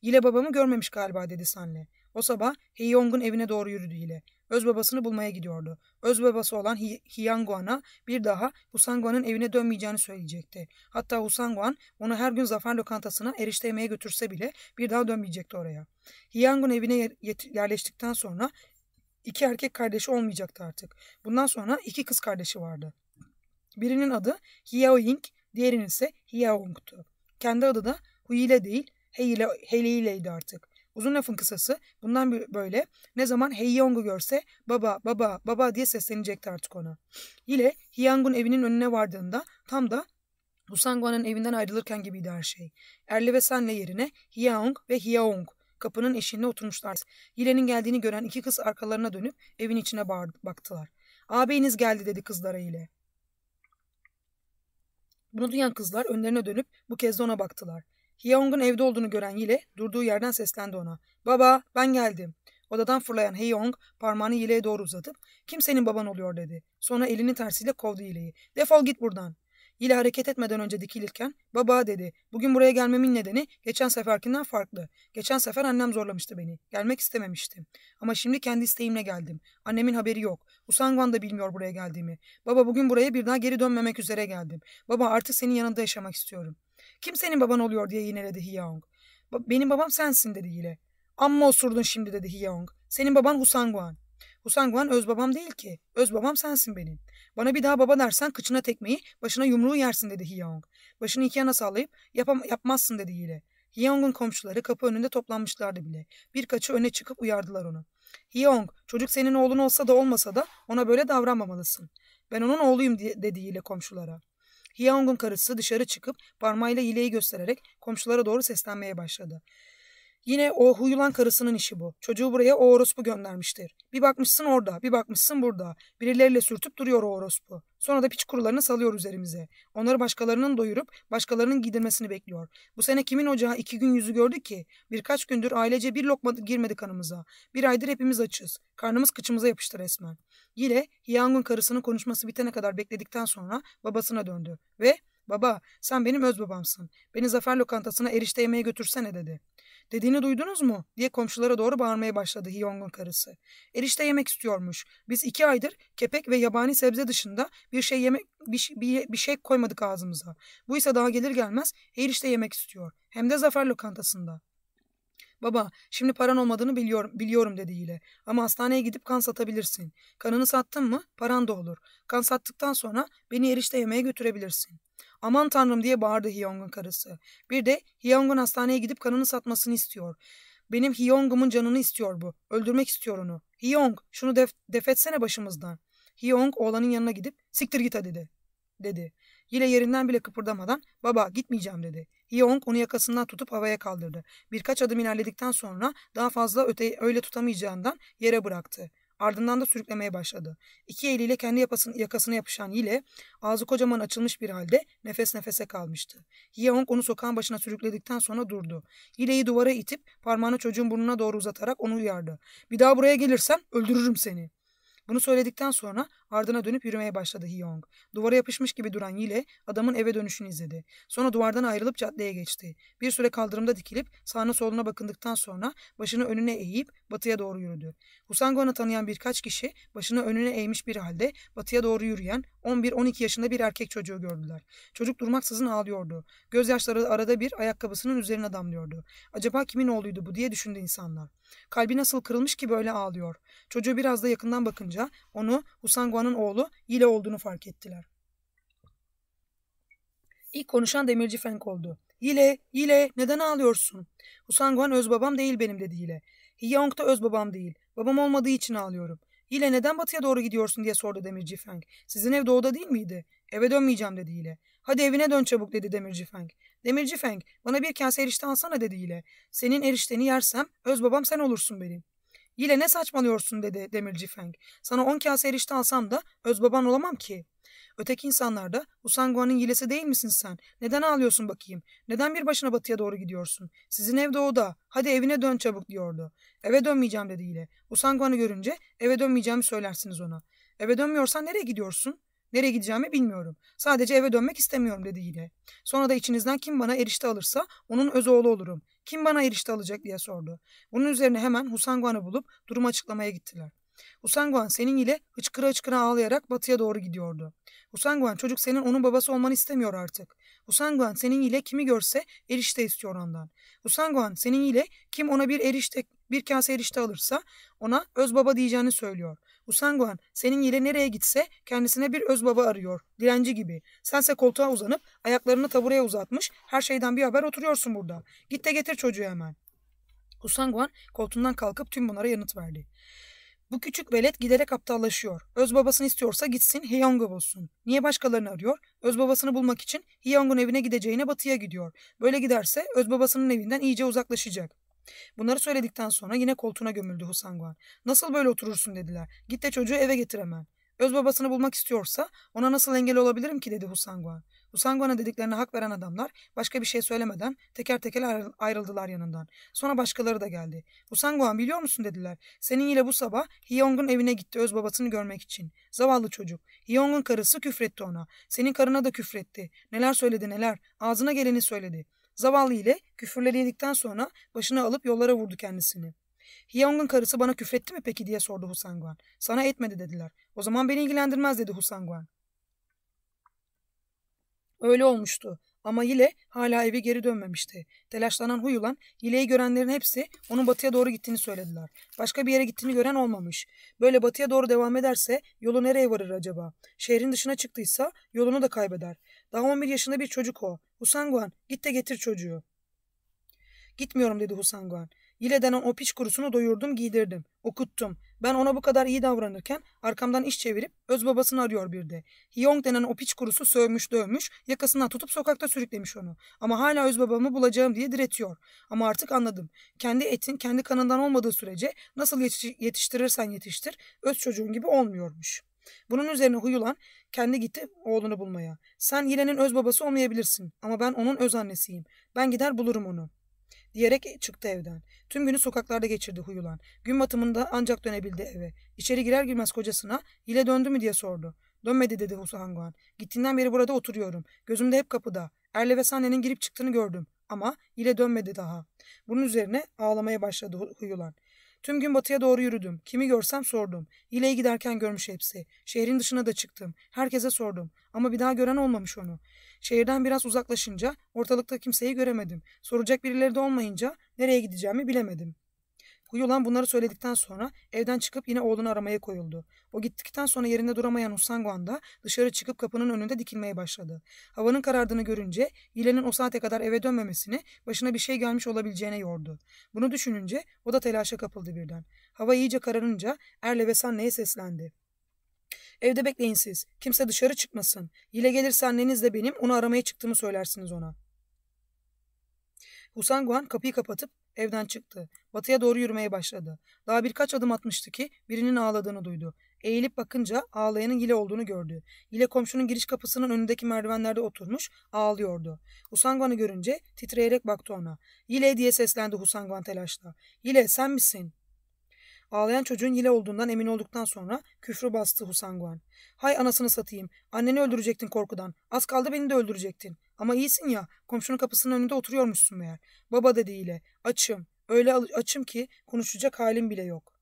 Yile babamı görmemiş galiba dedi Sanne. O sabah Heiyong'un evine doğru yürüdü hile. Öz babasını bulmaya gidiyordu. Öz babası olan Hiyanguan'a bir daha Husanguan'ın evine dönmeyeceğini söyleyecekti. Hatta Husanguan onu her gün zafer lokantasına erişte yemeğe götürse bile bir daha dönmeyecekti oraya. Hiyangun evine yerleştikten sonra iki erkek kardeşi olmayacaktı artık. Bundan sonra iki kız kardeşi vardı. Birinin adı Hiyaoying, diğerinin ise Hiyaong'tu. Kendi adı da Huyile değil, Heyle, Heleyleydi artık. Uzun lafın kısası bundan böyle ne zaman Heyyong'u görse baba baba baba diye seslenecekti artık ona. Yine Hiyang'un evinin önüne vardığında tam da Busanguan'ın evinden ayrılırken gibiydi her şey. Erli ve Senle yerine Hiyang ve Hiyaong kapının eşiğinde oturmuşlar. Yile'nin geldiğini gören iki kız arkalarına dönüp evin içine bağırdı, baktılar. Ağabeyiniz geldi dedi kızlara Yile. Bunu duyan kızlar önlerine dönüp bu kez de ona baktılar. Hyeong'un evde olduğunu gören Yile durduğu yerden seslendi ona. Baba ben geldim. Odadan fırlayan Heyong parmağını Yile'ye doğru uzatıp kimsenin baban oluyor dedi. Sonra elini tersiyle kovdu Yile'yi. Defol git buradan. Yile hareket etmeden önce dikilirken baba dedi. Bugün buraya gelmemin nedeni geçen seferkinden farklı. Geçen sefer annem zorlamıştı beni. Gelmek istememiştim. Ama şimdi kendi isteğimle geldim. Annemin haberi yok. Usangwan da bilmiyor buraya geldiğimi. Baba bugün buraya bir daha geri dönmemek üzere geldim. Baba artık senin yanında yaşamak istiyorum.'' Kim senin baban oluyor diye yineledi Hyeong. Benim babam sensin dedi Hile. Amma osurdun şimdi dedi Hyeong. Senin baban Husangwan. Husangwan öz babam değil ki. Öz babam sensin benim. Bana bir daha baba dersen kıçına tekmeyi, başına yumruğu yersin dedi Hyeong. Başını iki yana sallayıp yapam yapmazsın dedi Hile. Hyeong'un komşuları kapı önünde toplanmışlardı bile. Birkaçı öne çıkıp uyardılar onu. Hyeong, çocuk senin oğlun olsa da olmasa da ona böyle davranmamalısın. Ben onun oğluyum dedi Hile komşulara. Hyang'un karısı dışarı çıkıp parmağıyla hileyi göstererek komşulara doğru seslenmeye başladı. Yine o huyulan karısının işi bu. Çocuğu buraya o orospu göndermiştir. Bir bakmışsın orada, bir bakmışsın burada. Birileriyle sürtüp duruyor o orospu. Sonra da piç kurularını salıyor üzerimize. Onları başkalarının doyurup başkalarının gidirmesini bekliyor. Bu sene kimin ocağı iki gün yüzü gördü ki? Birkaç gündür ailece bir lokma girmedi kanımıza. Bir aydır hepimiz açız. Karnımız kıçımıza yapıştı resmen. Yine Hiyang'un karısının konuşması bitene kadar bekledikten sonra babasına döndü. Ve Baba sen benim öz babamsın. Beni Zafer Lokantası'na erişte yemeğe götürsene dedi. Dediğini duydunuz mu? diye komşulara doğru bağırmaya başladı Hyong'un karısı. Erişte yemek istiyormuş. Biz iki aydır kepek ve yabani sebze dışında bir şey yemek bir, bir, bir şey koymadık ağzımıza. Bu ise daha gelir gelmez erişte yemek istiyor. Hem de Zafer lokantasında. Baba şimdi paran olmadığını biliyorum, biliyorum dedi Hile. Ama hastaneye gidip kan satabilirsin. Kanını sattın mı paran da olur. Kan sattıktan sonra beni erişte yemeğe götürebilirsin. Aman tanrım diye bağırdı Hyong'un karısı. Bir de Hyong'un hastaneye gidip kanını satmasını istiyor. Benim Hyong'umun canını istiyor bu. Öldürmek istiyor onu. Hyong şunu def, defetsene başımızdan. Hyong oğlanın yanına gidip siktir git hadi dedi. Dedi. Yine yerinden bile kıpırdamadan baba gitmeyeceğim dedi. Yeong onu yakasından tutup havaya kaldırdı. Birkaç adım ilerledikten sonra daha fazla öte, öyle tutamayacağından yere bıraktı. Ardından da sürüklemeye başladı. İki eliyle kendi yapasını, yakasına yapışan Yile ağzı kocaman açılmış bir halde nefes nefese kalmıştı. Yeong onu sokağın başına sürükledikten sonra durdu. Yile'yi duvara itip parmağını çocuğun burnuna doğru uzatarak onu uyardı. Bir daha buraya gelirsen öldürürüm seni. Bunu söyledikten sonra ardına dönüp yürümeye başladı Hyong. Duvara yapışmış gibi duran Yile adamın eve dönüşünü izledi. Sonra duvardan ayrılıp caddeye geçti. Bir süre kaldırımda dikilip sağına soluna bakındıktan sonra başını önüne eğip batıya doğru yürüdü. Husangon'u tanıyan birkaç kişi başını önüne eğmiş bir halde batıya doğru yürüyen 11-12 yaşında bir erkek çocuğu gördüler. Çocuk durmaksızın ağlıyordu. Gözyaşları arada bir ayakkabısının üzerine damlıyordu. Acaba kimin oğluydu bu diye düşündü insanlar. Kalbi nasıl kırılmış ki böyle ağlıyor. Çocuğu biraz da yakından bakınca onu Husanguan'ın oğlu Yile olduğunu fark ettiler. İlk konuşan demirci Fenk oldu. Yile, Yile neden ağlıyorsun? Husanguan öz babam değil benim dedi Yile. Hiyong da öz babam değil. Babam olmadığı için ağlıyorum. Hile neden batıya doğru gidiyorsun diye sordu demirci Feng. Sizin ev doğuda değil miydi? Eve dönmeyeceğim dedi Hile. Hadi evine dön çabuk dedi demirci Feng. Demirci Feng bana bir kase erişte alsana dedi Hile. Senin erişteni yersem öz babam sen olursun benim. Yile ne saçmalıyorsun dedi demirci Feng. Sana on kase erişte alsam da öz baban olamam ki. Öteki insanlar da Usanguan'ın yilesi değil misin sen? Neden ağlıyorsun bakayım? Neden bir başına batıya doğru gidiyorsun? Sizin ev doğuda. Hadi evine dön çabuk diyordu. Eve dönmeyeceğim dedi yile. Usanguan'ı görünce eve dönmeyeceğimi söylersiniz ona. Eve dönmüyorsan nereye gidiyorsun? Nereye gideceğimi bilmiyorum. Sadece eve dönmek istemiyorum dedi yine. Sonra da içinizden kim bana erişte alırsa onun öz oğlu olurum. Kim bana erişte alacak diye sordu. Bunun üzerine hemen Husanguan'ı bulup durumu açıklamaya gittiler. Usanguan senin ile hıçkıra hıçkıra ağlayarak batıya doğru gidiyordu. Usanguan çocuk senin onun babası olmanı istemiyor artık. Usanguan senin ile kimi görse erişte istiyor ondan. Usanguan senin ile kim ona bir erişte bir kase erişte alırsa ona öz baba diyeceğini söylüyor. Usanguan senin ile nereye gitse kendisine bir öz baba arıyor. Dilenci gibi. Sense koltuğa uzanıp ayaklarını taburaya uzatmış her şeyden bir haber oturuyorsun burada. Git de getir çocuğu hemen. Usanguan koltuğundan kalkıp tüm bunlara yanıt verdi. Bu küçük velet giderek aptallaşıyor. Öz babasını istiyorsa gitsin Hyung'u bulsun. Niye başkalarını arıyor? Öz babasını bulmak için Hyung'un evine gideceğine batıya gidiyor. Böyle giderse öz babasının evinden iyice uzaklaşacak. Bunları söyledikten sonra yine koltuğuna gömüldü Husangwan. Nasıl böyle oturursun dediler. Git de çocuğu eve getir hemen. Öz babasını bulmak istiyorsa ona nasıl engel olabilirim ki dedi Husangwan. Bu dediklerine hak veren adamlar başka bir şey söylemeden teker teker ayrıldılar yanından. Sonra başkaları da geldi. Bu biliyor musun dediler. Senin yine bu sabah Hyong'un evine gitti öz babasını görmek için. Zavallı çocuk. Hyong'un karısı küfretti ona. Senin karına da küfretti. Neler söyledi neler. Ağzına geleni söyledi. Zavallı ile küfürleri yedikten sonra başını alıp yollara vurdu kendisini. Hyong'un karısı bana küfretti mi peki diye sordu Husangwan. Sana etmedi dediler. O zaman beni ilgilendirmez dedi Husangwan. Öyle olmuştu. Ama Yile hala eve geri dönmemişti. Telaşlanan Huyulan, Yile'yi görenlerin hepsi onun batıya doğru gittiğini söylediler. Başka bir yere gittiğini gören olmamış. Böyle batıya doğru devam ederse yolu nereye varır acaba? Şehrin dışına çıktıysa yolunu da kaybeder. Daha 11 yaşında bir çocuk o. Husanguan, git de getir çocuğu. Gitmiyorum dedi Husanguan. Yile denen o piç kurusunu doyurdum, giydirdim, okuttum. Ben ona bu kadar iyi davranırken arkamdan iş çevirip öz babasını arıyor bir de. Hyong denen o piç kurusu sövmüş dövmüş, yakasından tutup sokakta sürüklemiş onu. Ama hala öz babamı bulacağım diye diretiyor. Ama artık anladım. Kendi etin kendi kanından olmadığı sürece nasıl yetiştirirsen yetiştir, öz çocuğun gibi olmuyormuş.'' Bunun üzerine Huyulan kendi gitti oğlunu bulmaya. Sen Yilen'in öz babası olmayabilirsin ama ben onun öz annesiyim. Ben gider bulurum onu diyerek çıktı evden. Tüm günü sokaklarda geçirdi huyulan. Gün batımında ancak dönebildi eve. İçeri girer girmez kocasına yine döndü mü diye sordu. Dönmedi dedi Husu Hanguan. Gittiğinden beri burada oturuyorum. Gözümde hep kapıda. Erle ve Sane'nin girip çıktığını gördüm. Ama yine dönmedi daha. Bunun üzerine ağlamaya başladı huyulan. Tüm gün batıya doğru yürüdüm. Kimi görsem sordum. İle'yi giderken görmüş hepsi. Şehrin dışına da çıktım. Herkese sordum. Ama bir daha gören olmamış onu. Şehirden biraz uzaklaşınca ortalıkta kimseyi göremedim. Soracak birileri de olmayınca nereye gideceğimi bilemedim. Kuyulan bunları söyledikten sonra evden çıkıp yine oğlunu aramaya koyuldu. O gittikten sonra yerinde duramayan Usanguan da dışarı çıkıp kapının önünde dikilmeye başladı. Havanın karardığını görünce Hile'nin o saate kadar eve dönmemesini başına bir şey gelmiş olabileceğine yordu. Bunu düşününce o da telaşa kapıldı birden. Hava iyice kararınca Erle ve Sanne'ye seslendi. Evde bekleyin siz. Kimse dışarı çıkmasın. Yile gelirse annenizle benim onu aramaya çıktığımı söylersiniz ona. Husan Guan kapıyı kapatıp evden çıktı. Batıya doğru yürümeye başladı. Daha birkaç adım atmıştı ki birinin ağladığını duydu. Eğilip bakınca ağlayanın Yile olduğunu gördü. Yile komşunun giriş kapısının önündeki merdivenlerde oturmuş ağlıyordu. Husangvan'ı görünce titreyerek baktı ona. Yile diye seslendi Husangvan telaşla. Yile sen misin? Ağlayan çocuğun yile olduğundan emin olduktan sonra küfrü bastı Husanguan. Hay anasını satayım. Anneni öldürecektin korkudan. Az kaldı beni de öldürecektin. Ama iyisin ya. Komşunun kapısının önünde oturuyormuşsun meğer. Baba dedi Hile. Açım. Öyle açım ki konuşacak halim bile yok.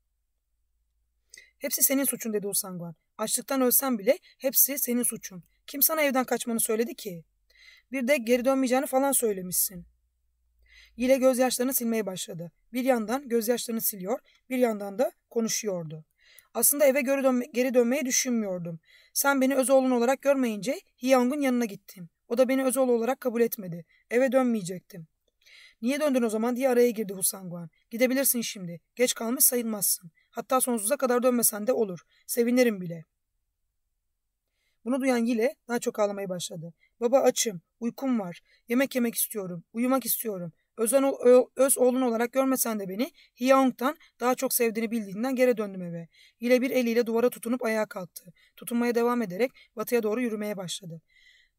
Hepsi senin suçun dedi Husanguan. Açlıktan ölsem bile hepsi senin suçun. Kim sana evden kaçmanı söyledi ki? Bir de geri dönmeyeceğini falan söylemişsin. Yile gözyaşlarını silmeye başladı. Bir yandan gözyaşlarını siliyor, bir yandan da konuşuyordu. Aslında eve geri, dönme, geri dönmeyi düşünmüyordum. Sen beni öz oğlun olarak görmeyince Hyangun yanına gittim. O da beni öz oğlu olarak kabul etmedi. Eve dönmeyecektim. Niye döndün o zaman diye araya girdi Husanguan. Gidebilirsin şimdi. Geç kalmış sayılmazsın. Hatta sonsuza kadar dönmesen de olur. Sevinirim bile. Bunu duyan Yile daha çok ağlamaya başladı. Baba açım, uykum var, yemek yemek istiyorum, uyumak istiyorum. Özen, öz oğlun olarak görmesen de beni Hyeong'dan daha çok sevdiğini bildiğinden geri döndüm eve. Yine bir eliyle duvara tutunup ayağa kalktı. Tutunmaya devam ederek batıya doğru yürümeye başladı.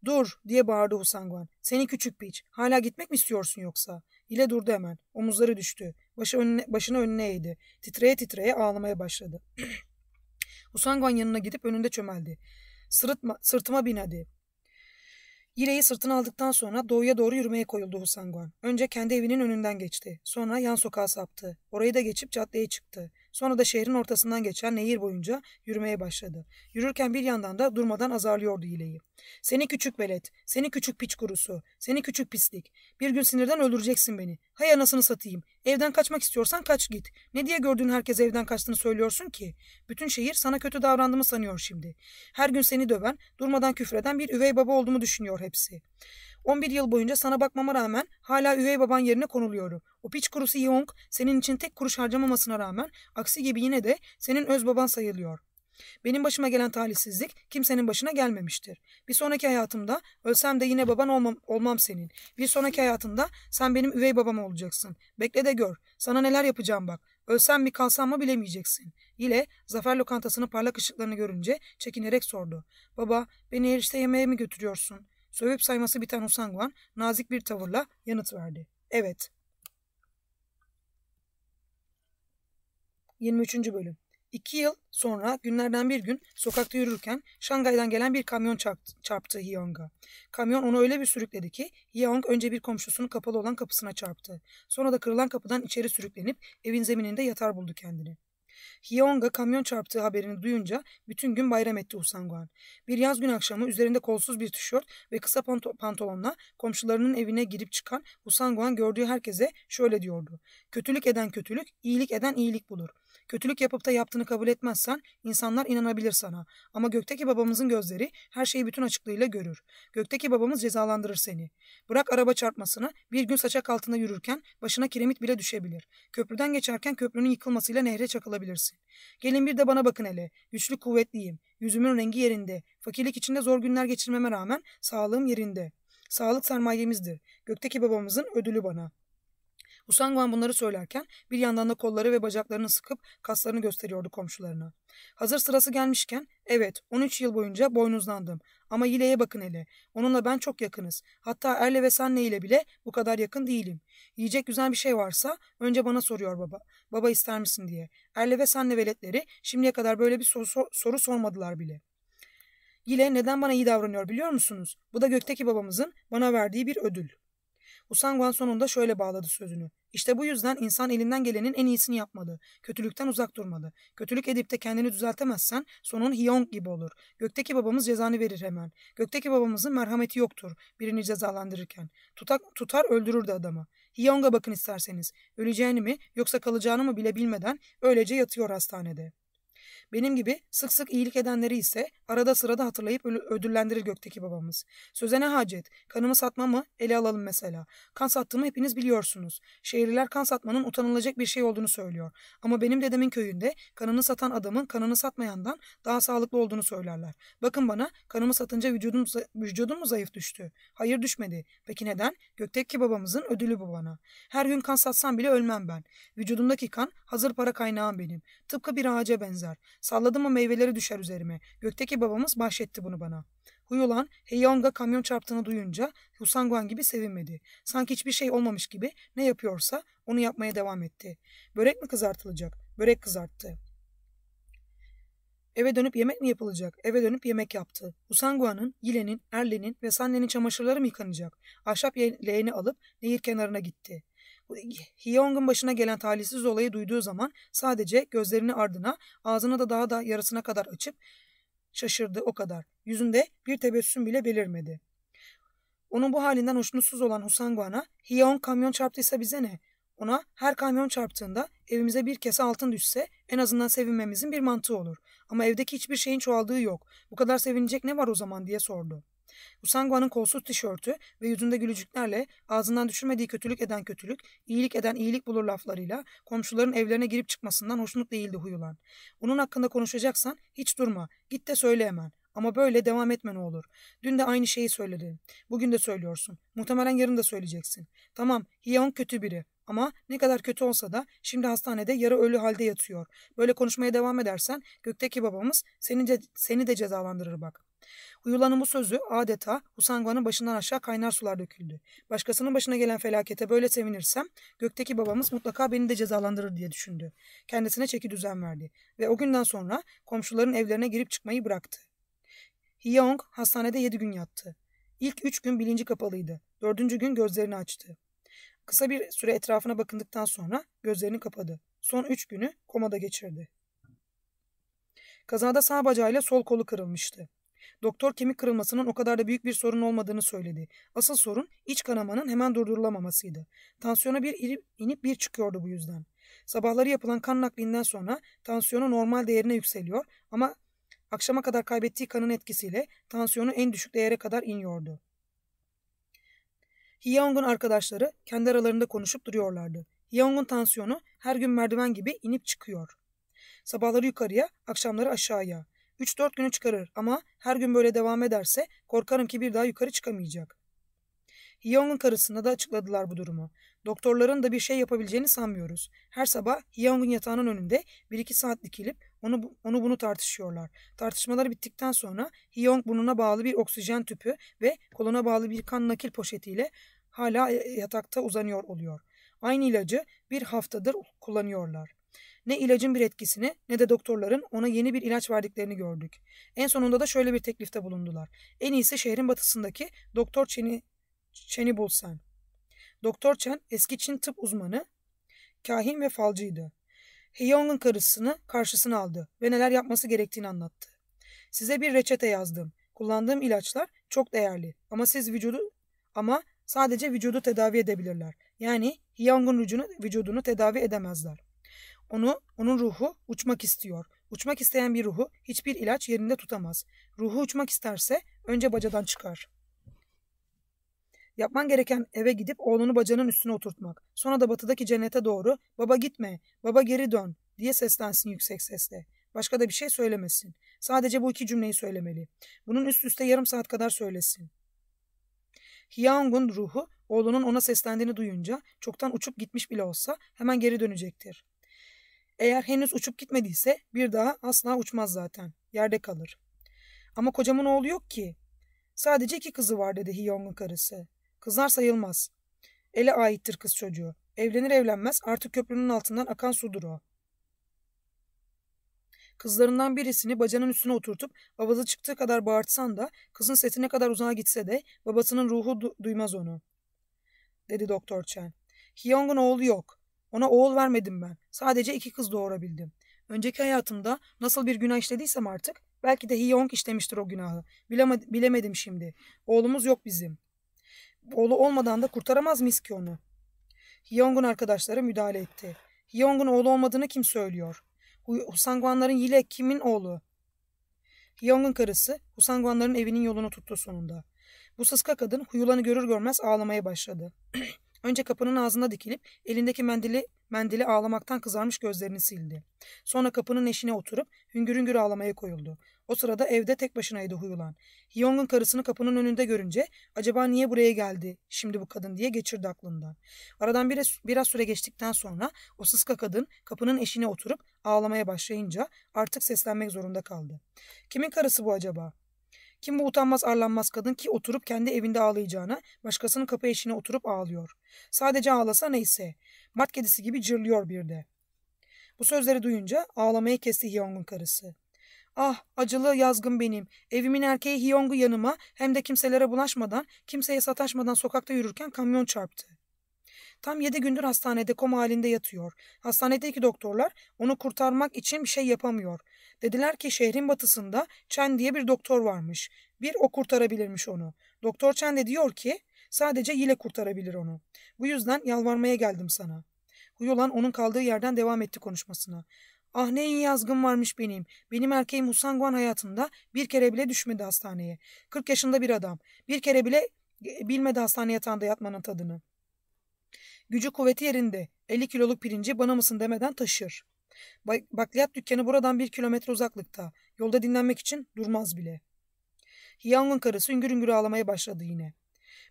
Dur diye bağırdı Husangwan. Seni küçük piç. Hala gitmek mi istiyorsun yoksa? Yine durdu hemen. Omuzları düştü. Başı önüne, başını önüne eğdi. Titreye titreye ağlamaya başladı. <clears throat> Husangwan yanına gidip önünde çömeldi. Sırıtma, sırtıma bin hadi. Yileyi sırtına aldıktan sonra doğuya doğru yürümeye koyuldu Husanguan. Önce kendi evinin önünden geçti. Sonra yan sokağa saptı. Orayı da geçip caddeye çıktı. Sonra da şehrin ortasından geçen nehir boyunca yürümeye başladı. Yürürken bir yandan da durmadan azarlıyordu hileyi. Seni küçük belet, seni küçük piç kurusu, seni küçük pislik. Bir gün sinirden öldüreceksin beni. Hay anasını satayım. Evden kaçmak istiyorsan kaç git. Ne diye gördüğün herkes evden kaçtığını söylüyorsun ki? Bütün şehir sana kötü davrandığımı sanıyor şimdi. Her gün seni döven, durmadan küfreden bir üvey baba olduğumu düşünüyor hepsi. 11 yıl boyunca sana bakmama rağmen hala üvey baban yerine konuluyorum. O piç kurusu Yong senin için tek kuruş harcamamasına rağmen aksi gibi yine de senin öz baban sayılıyor. Benim başıma gelen talihsizlik kimsenin başına gelmemiştir. Bir sonraki hayatımda ölsem de yine baban olmam, olmam senin. Bir sonraki hayatında sen benim üvey babam olacaksın. Bekle de gör. Sana neler yapacağım bak. Ölsem mi kalsam mı bilemeyeceksin. Yine zafer lokantasının parlak ışıklarını görünce çekinerek sordu. Baba beni erişte yemeğe mi götürüyorsun? Sövüp sayması biten Usanguan nazik bir tavırla yanıt verdi. Evet. 23. bölüm. İki yıl sonra günlerden bir gün sokakta yürürken Şangay'dan gelen bir kamyon çarptı, çarptı Hyong'a. Kamyon onu öyle bir sürükledi ki Hyong önce bir komşusunun kapalı olan kapısına çarptı. Sonra da kırılan kapıdan içeri sürüklenip evin zemininde yatar buldu kendini. Hyong'a kamyon çarptığı haberini duyunca bütün gün bayram etti Usanguan. Bir yaz gün akşamı üzerinde kolsuz bir tişört ve kısa panto- pantolonla komşularının evine girip çıkan Usanguan gördüğü herkese şöyle diyordu. Kötülük eden kötülük, iyilik eden iyilik bulur.'' Kötülük yapıp da yaptığını kabul etmezsen insanlar inanabilir sana. Ama gökteki babamızın gözleri her şeyi bütün açıklığıyla görür. Gökteki babamız cezalandırır seni. Bırak araba çarpmasını bir gün saçak altında yürürken başına kiremit bile düşebilir. Köprüden geçerken köprünün yıkılmasıyla nehre çakılabilirsin. Gelin bir de bana bakın hele. Güçlü kuvvetliyim. Yüzümün rengi yerinde. Fakirlik içinde zor günler geçirmeme rağmen sağlığım yerinde. Sağlık sermayemizdir. Gökteki babamızın ödülü bana.'' Usangwan bunları söylerken bir yandan da kolları ve bacaklarını sıkıp kaslarını gösteriyordu komşularına. Hazır sırası gelmişken, evet 13 yıl boyunca boynuzlandım ama Yile'ye bakın hele. Onunla ben çok yakınız. Hatta Erle ve Sanne ile bile bu kadar yakın değilim. Yiyecek güzel bir şey varsa önce bana soruyor baba. Baba ister misin diye. Erle ve Sanne veletleri şimdiye kadar böyle bir soru, soru sormadılar bile.'' Yile neden bana iyi davranıyor biliyor musunuz? Bu da gökteki babamızın bana verdiği bir ödül. Usanguan sonunda şöyle bağladı sözünü. İşte bu yüzden insan elinden gelenin en iyisini yapmalı. Kötülükten uzak durmalı. Kötülük edip de kendini düzeltemezsen sonun Hyong gibi olur. Gökteki babamız cezanı verir hemen. Gökteki babamızın merhameti yoktur birini cezalandırırken. Tutak, tutar de adamı. Hyong'a bakın isterseniz. Öleceğini mi yoksa kalacağını mı bile bilmeden öylece yatıyor hastanede. Benim gibi sık sık iyilik edenleri ise arada sırada hatırlayıp ödüllendirir gökteki babamız. Söze ne hacet? Kanımı satma mı? Ele alalım mesela. Kan sattığımı hepiniz biliyorsunuz. Şehirliler kan satmanın utanılacak bir şey olduğunu söylüyor. Ama benim dedemin köyünde kanını satan adamın kanını satmayandan daha sağlıklı olduğunu söylerler. Bakın bana kanımı satınca vücudum, vücudum mu zayıf düştü? Hayır düşmedi. Peki neden? Gökteki babamızın ödülü bu bana. Her gün kan satsam bile ölmem ben. Vücudumdaki kan hazır para kaynağım benim. Tıpkı bir ağaca benzer. Salladım mı meyveleri düşer üzerime. Gökteki babamız bahşetti bunu bana. Huyulan Heyonga kamyon çarptığını duyunca Husanguan gibi sevinmedi. Sanki hiçbir şey olmamış gibi ne yapıyorsa onu yapmaya devam etti. Börek mi kızartılacak? Börek kızarttı. Eve dönüp yemek mi yapılacak? Eve dönüp yemek yaptı. Usanguan'ın, Yile'nin, Erle'nin ve Sanne'nin çamaşırları mı yıkanacak? Ahşap leğeni alıp nehir kenarına gitti. Hyeong'un başına gelen talihsiz olayı duyduğu zaman sadece gözlerini ardına, ağzını da daha da yarısına kadar açıp şaşırdı o kadar. Yüzünde bir tebessüm bile belirmedi. Onun bu halinden hoşnutsuz olan Husanguan'a Hyeong kamyon çarptıysa bize ne? Ona her kamyon çarptığında evimize bir kese altın düşse en azından sevinmemizin bir mantığı olur. Ama evdeki hiçbir şeyin çoğaldığı yok. Bu kadar sevinecek ne var o zaman diye sordu. Usangua'nın kolsuz tişörtü ve yüzünde gülücüklerle ağzından düşürmediği kötülük eden kötülük, iyilik eden iyilik bulur laflarıyla komşuların evlerine girip çıkmasından hoşnut değildi Huyulan. Onun hakkında konuşacaksan hiç durma, git de söyle hemen. Ama böyle devam etme ne olur. Dün de aynı şeyi söyledin. Bugün de söylüyorsun. Muhtemelen yarın da söyleyeceksin. Tamam, Hyeon kötü biri. Ama ne kadar kötü olsa da şimdi hastanede yarı ölü halde yatıyor. Böyle konuşmaya devam edersen gökteki babamız seni, de, seni de cezalandırır bak. Uyulanın bu sözü adeta Usangwa'nın başından aşağı kaynar sular döküldü. Başkasının başına gelen felakete böyle sevinirsem gökteki babamız mutlaka beni de cezalandırır diye düşündü. Kendisine çeki düzen verdi ve o günden sonra komşuların evlerine girip çıkmayı bıraktı. Hyong hastanede yedi gün yattı. İlk üç gün bilinci kapalıydı. Dördüncü gün gözlerini açtı. Kısa bir süre etrafına bakındıktan sonra gözlerini kapadı. Son üç günü komada geçirdi. Kazada sağ bacağıyla sol kolu kırılmıştı. Doktor kemik kırılmasının o kadar da büyük bir sorun olmadığını söyledi. Asıl sorun iç kanamanın hemen durdurulamamasıydı. Tansiyona bir inip bir çıkıyordu bu yüzden. Sabahları yapılan kan naklinden sonra tansiyonu normal değerine yükseliyor ama akşama kadar kaybettiği kanın etkisiyle tansiyonu en düşük değere kadar iniyordu. Hyung'un arkadaşları kendi aralarında konuşup duruyorlardı. Hyung'un tansiyonu her gün merdiven gibi inip çıkıyor. Sabahları yukarıya, akşamları aşağıya. 3-4 günü çıkarır ama her gün böyle devam ederse korkarım ki bir daha yukarı çıkamayacak. Hyung'un karısına da açıkladılar bu durumu. Doktorların da bir şey yapabileceğini sanmıyoruz. Her sabah Hyung'un yatağının önünde 1-2 saat dikilip onu, onu bunu tartışıyorlar. Tartışmalar bittikten sonra Hyung burnuna bağlı bir oksijen tüpü ve koluna bağlı bir kan nakil poşetiyle hala yatakta uzanıyor oluyor. Aynı ilacı bir haftadır kullanıyorlar. Ne ilacın bir etkisini ne de doktorların ona yeni bir ilaç verdiklerini gördük. En sonunda da şöyle bir teklifte bulundular. En iyisi şehrin batısındaki Doktor Chen'i Chen'i bulsan. Doktor Chen eski Çin tıp uzmanı, kahin ve falcıydı. Heyong'un karısını karşısına aldı ve neler yapması gerektiğini anlattı. Size bir reçete yazdım. Kullandığım ilaçlar çok değerli ama siz vücudu ama sadece vücudu tedavi edebilirler. Yani Heyong'un vücudunu, vücudunu tedavi edemezler. Onu, onun ruhu uçmak istiyor. Uçmak isteyen bir ruhu hiçbir ilaç yerinde tutamaz. Ruhu uçmak isterse önce bacadan çıkar. Yapman gereken eve gidip oğlunu bacanın üstüne oturtmak. Sonra da batıdaki cennete doğru baba gitme, baba geri dön diye seslensin yüksek sesle. Başka da bir şey söylemesin. Sadece bu iki cümleyi söylemeli. Bunun üst üste yarım saat kadar söylesin. Hyang'un ruhu oğlunun ona seslendiğini duyunca çoktan uçup gitmiş bile olsa hemen geri dönecektir. Eğer henüz uçup gitmediyse bir daha asla uçmaz zaten. Yerde kalır. Ama kocamın oğlu yok ki. Sadece iki kızı var dedi Hiyong'un karısı. Kızlar sayılmaz. Ele aittir kız çocuğu. Evlenir evlenmez artık köprünün altından akan sudur o. Kızlarından birisini bacanın üstüne oturtup babası çıktığı kadar bağırtsan da kızın sesi ne kadar uzağa gitse de babasının ruhu du- duymaz onu. Dedi Doktor Chen. Hiyong'un oğlu yok. Ona oğul vermedim ben. Sadece iki kız doğurabildim. Önceki hayatımda nasıl bir günah işlediysem artık belki de Hiyong işlemiştir o günahı. Bilemedim, şimdi. Oğlumuz yok bizim. Oğlu olmadan da kurtaramaz mıyız ki onu? Hiyong'un arkadaşları müdahale etti. Hiyong'un oğlu olmadığını kim söylüyor? Husanguanların yile kimin oğlu? Hiyong'un karısı Husanguanların evinin yolunu tuttu sonunda. Bu sıska kadın Huyulan'ı görür görmez ağlamaya başladı. <clears throat> Önce kapının ağzına dikilip elindeki mendili mendili ağlamaktan kızarmış gözlerini sildi. Sonra kapının eşine oturup hüngür hüngür ağlamaya koyuldu. O sırada evde tek başınaydı Huyulan. Hyong'un karısını kapının önünde görünce acaba niye buraya geldi şimdi bu kadın diye geçirdi aklından. Aradan biraz, biraz süre geçtikten sonra o sıska kadın kapının eşine oturup ağlamaya başlayınca artık seslenmek zorunda kaldı. Kimin karısı bu acaba? Kim bu utanmaz arlanmaz kadın ki oturup kendi evinde ağlayacağına başkasının kapı eşiğine oturup ağlıyor. Sadece ağlasa neyse. Mat kedisi gibi cırlıyor bir de. Bu sözleri duyunca ağlamayı kesti Hyong'un karısı. Ah acılı yazgın benim. Evimin erkeği Hyong'u yanıma hem de kimselere bulaşmadan, kimseye sataşmadan sokakta yürürken kamyon çarptı. Tam yedi gündür hastanede koma halinde yatıyor. Hastanedeki doktorlar onu kurtarmak için bir şey yapamıyor. Dediler ki şehrin batısında Chen diye bir doktor varmış. Bir o kurtarabilirmiş onu. Doktor Chen de diyor ki sadece Yile kurtarabilir onu. Bu yüzden yalvarmaya geldim sana. Huyolan onun kaldığı yerden devam etti konuşmasına. Ah ne iyi yazgın varmış benim. Benim erkeğim Husangwan hayatında bir kere bile düşmedi hastaneye. 40 yaşında bir adam. Bir kere bile e, bilmedi hastane yatağında yatmanın tadını. Gücü kuvveti yerinde. 50 kiloluk pirinci bana mısın demeden taşır. Bakliyat dükkanı buradan bir kilometre uzaklıkta. Yolda dinlenmek için durmaz bile. Hiyang'ın karısı üngür üngür ağlamaya başladı yine.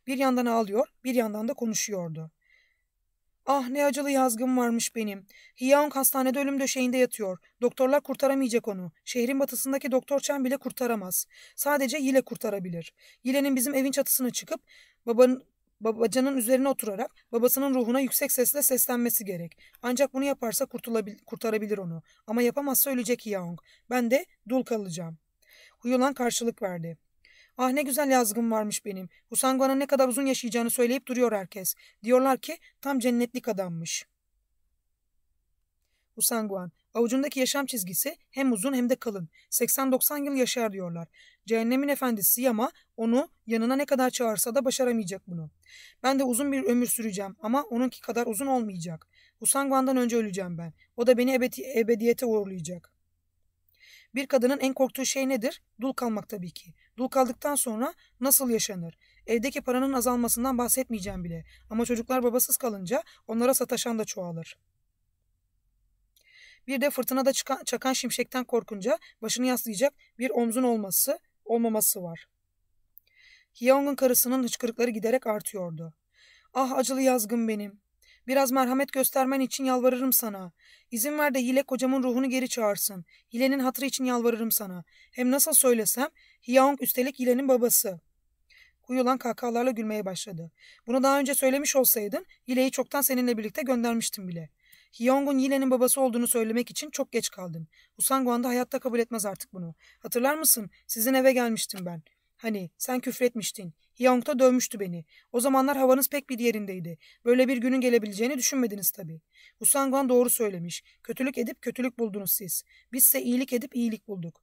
Bir yandan ağlıyor, bir yandan da konuşuyordu. Ah ne acılı yazgım varmış benim. Hiyang hastanede ölüm döşeğinde yatıyor. Doktorlar kurtaramayacak onu. Şehrin batısındaki doktor Chen bile kurtaramaz. Sadece Yile kurtarabilir. Yile'nin bizim evin çatısına çıkıp babanın babacanın üzerine oturarak babasının ruhuna yüksek sesle seslenmesi gerek. Ancak bunu yaparsa kurtarabilir onu. Ama yapamazsa ölecek Yaong. Ben de dul kalacağım. Huyulan karşılık verdi. Ah ne güzel yazgım varmış benim. Husanguan'ın ne kadar uzun yaşayacağını söyleyip duruyor herkes. Diyorlar ki tam cennetlik adammış. Husanguan Avucundaki yaşam çizgisi hem uzun hem de kalın. 80-90 yıl yaşar diyorlar. Cehennemin efendisi ama onu yanına ne kadar çağırsa da başaramayacak bunu. Ben de uzun bir ömür süreceğim ama onunki kadar uzun olmayacak. Usangwan'dan önce öleceğim ben. O da beni ebedi ebediyete uğurlayacak. Bir kadının en korktuğu şey nedir? Dul kalmak tabii ki. Dul kaldıktan sonra nasıl yaşanır? Evdeki paranın azalmasından bahsetmeyeceğim bile. Ama çocuklar babasız kalınca onlara sataşan da çoğalır.'' Bir de fırtınada çıkan, çakan şimşekten korkunca başını yaslayacak bir omzun olması, olmaması var. Hyong'un karısının hıçkırıkları giderek artıyordu. Ah acılı yazgın benim. Biraz merhamet göstermen için yalvarırım sana. İzin ver de hile kocamın ruhunu geri çağırsın. Hilenin hatırı için yalvarırım sana. Hem nasıl söylesem Hyong üstelik hilenin babası. Kuyulan kahkahalarla gülmeye başladı. Bunu daha önce söylemiş olsaydın hileyi çoktan seninle birlikte göndermiştim bile. Hyong'un Yile'nin babası olduğunu söylemek için çok geç kaldın. Usanguan da hayatta kabul etmez artık bunu. Hatırlar mısın? Sizin eve gelmiştim ben. Hani sen küfretmiştin. Hyong da dövmüştü beni. O zamanlar havanız pek bir yerindeydi. Böyle bir günün gelebileceğini düşünmediniz tabii. Usanguan doğru söylemiş. Kötülük edip kötülük buldunuz siz. Bizse iyilik edip iyilik bulduk.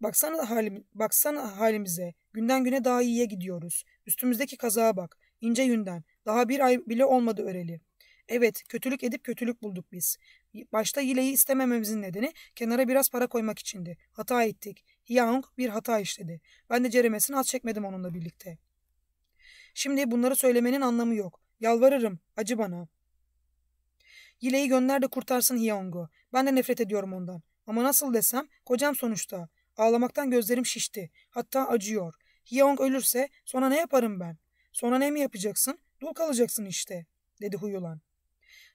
Baksana, halim, baksana halimize. Günden güne daha iyiye gidiyoruz. Üstümüzdeki kazaya bak. İnce yünden. Daha bir ay bile olmadı öreli. Evet kötülük edip kötülük bulduk biz. Başta Yileyi istemememizin nedeni kenara biraz para koymak içindi. Hata ettik. Hyang bir hata işledi. Ben de ceremesini az çekmedim onunla birlikte. Şimdi bunları söylemenin anlamı yok. Yalvarırım. Acı bana. Yile'yi gönder de kurtarsın Hyang'u. Ben de nefret ediyorum ondan. Ama nasıl desem kocam sonuçta. Ağlamaktan gözlerim şişti. Hatta acıyor. Hyang ölürse sonra ne yaparım ben? Sonra ne mi yapacaksın? Dur kalacaksın işte dedi Huyulan.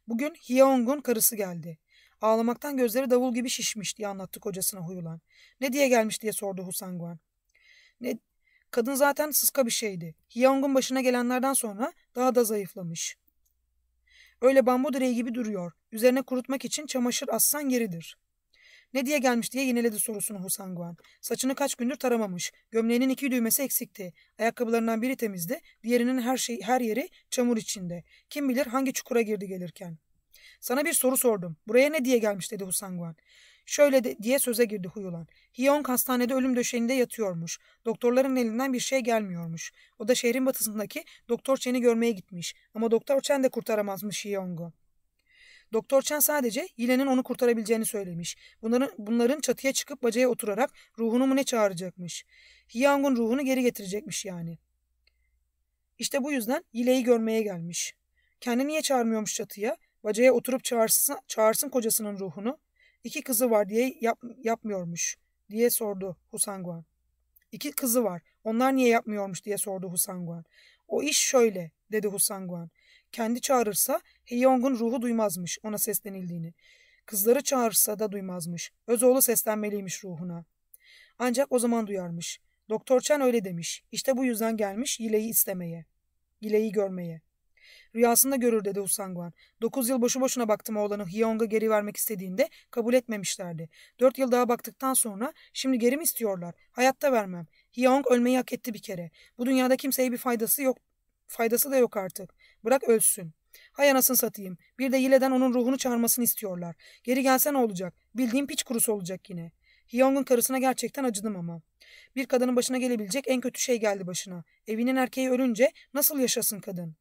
Bugün Hyeong'un karısı geldi. Ağlamaktan gözleri davul gibi şişmiş diye anlattı kocasına huyulan. Ne diye gelmiş diye sordu Husangwan. Ne, kadın zaten sıska bir şeydi. Hyeong'un başına gelenlerden sonra daha da zayıflamış. Öyle bambu direği gibi duruyor. Üzerine kurutmak için çamaşır assan yeridir. Ne diye gelmiş diye yeniledi sorusunu Husanguan. Saçını kaç gündür taramamış. Gömleğinin iki düğmesi eksikti. Ayakkabılarından biri temizdi. Diğerinin her şey her yeri çamur içinde. Kim bilir hangi çukura girdi gelirken. Sana bir soru sordum. Buraya ne diye gelmiş dedi Husanguan. Şöyle de, diye söze girdi Huyulan. Hiyong hastanede ölüm döşeğinde yatıyormuş. Doktorların elinden bir şey gelmiyormuş. O da şehrin batısındaki Doktor Chen'i görmeye gitmiş. Ama Doktor Chen de kurtaramazmış Hiyong'u. Doktor Chen sadece Yile'nin onu kurtarabileceğini söylemiş. Bunların, bunların çatıya çıkıp bacaya oturarak ruhunu mu ne çağıracakmış. Hyangun ruhunu geri getirecekmiş yani. İşte bu yüzden Hile'yi görmeye gelmiş. Kendi niye çağırmıyormuş çatıya? Bacaya oturup çağırsın, çağırsın kocasının ruhunu. İki kızı var diye yap, yapmıyormuş diye sordu Husanguan. İki kızı var. Onlar niye yapmıyormuş diye sordu Husanguan. O iş şöyle dedi Husanguan kendi çağırırsa Heyong'un ruhu duymazmış ona seslenildiğini. Kızları çağırırsa da duymazmış. Özoğlu seslenmeliymiş ruhuna. Ancak o zaman duyarmış. Doktor Chen öyle demiş. İşte bu yüzden gelmiş Yile'yi istemeye. Yile'yi görmeye. Rüyasında görür dedi Usanguan. Dokuz yıl boşu boşuna baktım oğlanı Hyong'a geri vermek istediğinde kabul etmemişlerdi. Dört yıl daha baktıktan sonra şimdi geri mi istiyorlar? Hayatta vermem. Hyong ölmeyi hak etti bir kere. Bu dünyada kimseye bir faydası yok faydası da yok artık. Bırak ölsün. Hay anasını satayım. Bir de Yile'den onun ruhunu çağırmasını istiyorlar. Geri gelse ne olacak? Bildiğim piç kurusu olacak yine. Hyong'un karısına gerçekten acıdım ama. Bir kadının başına gelebilecek en kötü şey geldi başına. Evinin erkeği ölünce nasıl yaşasın kadın?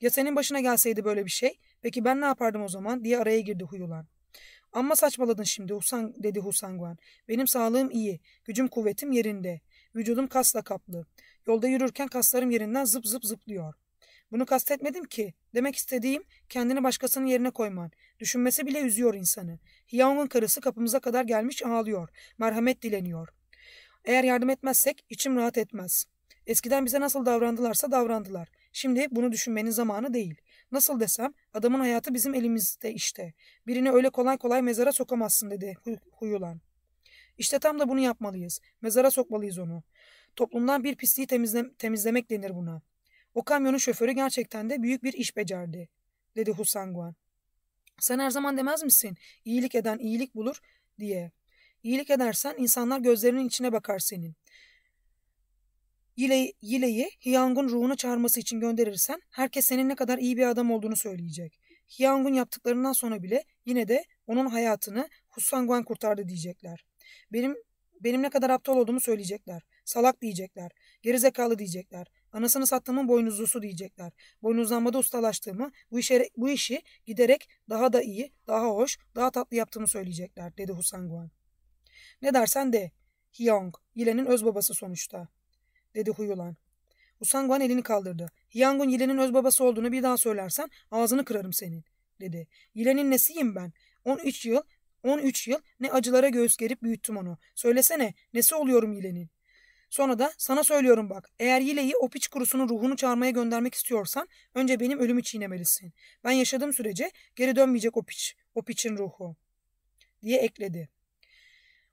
Ya senin başına gelseydi böyle bir şey? Peki ben ne yapardım o zaman diye araya girdi huyulan. Amma saçmaladın şimdi Husan dedi Husanguan. Benim sağlığım iyi. Gücüm kuvvetim yerinde. Vücudum kasla kaplı. Yolda yürürken kaslarım yerinden zıp zıp zıplıyor. Bunu kastetmedim ki. Demek istediğim kendini başkasının yerine koyman. Düşünmesi bile üzüyor insanı. Hiyang'ın karısı kapımıza kadar gelmiş ağlıyor. Merhamet dileniyor. Eğer yardım etmezsek içim rahat etmez. Eskiden bize nasıl davrandılarsa davrandılar. Şimdi bunu düşünmenin zamanı değil. Nasıl desem adamın hayatı bizim elimizde işte. Birini öyle kolay kolay mezara sokamazsın dedi huyulan. İşte tam da bunu yapmalıyız. Mezara sokmalıyız onu. Toplumdan bir pisliği temizle temizlemek denir buna. O kamyonun şoförü gerçekten de büyük bir iş becerdi, dedi Husanguan. Sen her zaman demez misin iyilik eden iyilik bulur diye. İyilik edersen insanlar gözlerinin içine bakar senin. Yile'yi Hyang'un ruhunu çağırması için gönderirsen herkes senin ne kadar iyi bir adam olduğunu söyleyecek. Hyang'un yaptıklarından sonra bile yine de onun hayatını Husanguan kurtardı diyecekler. Benim benim ne kadar aptal olduğumu söyleyecekler. Salak diyecekler. Gerizekalı diyecekler. Anasını sattığımın boynuzlusu diyecekler. Boynuzlanmada ustalaştığımı, bu, işi, bu işi giderek daha da iyi, daha hoş, daha tatlı yaptığımı söyleyecekler, dedi Husan Guan. Ne dersen de, Hyang, Yile'nin öz babası sonuçta, dedi Huyulan. Husan Guan elini kaldırdı. Hyang'un Yile'nin öz babası olduğunu bir daha söylersen ağzını kırarım senin, dedi. Yile'nin nesiyim ben? 13 yıl 13 yıl ne acılara göğüs gerip büyüttüm onu. Söylesene nesi oluyorum Yile'nin? Sonra da sana söylüyorum bak eğer Yile'yi o piç kurusunun ruhunu çağırmaya göndermek istiyorsan önce benim ölümü çiğnemelisin. Ben yaşadığım sürece geri dönmeyecek o piç, o piçin ruhu diye ekledi.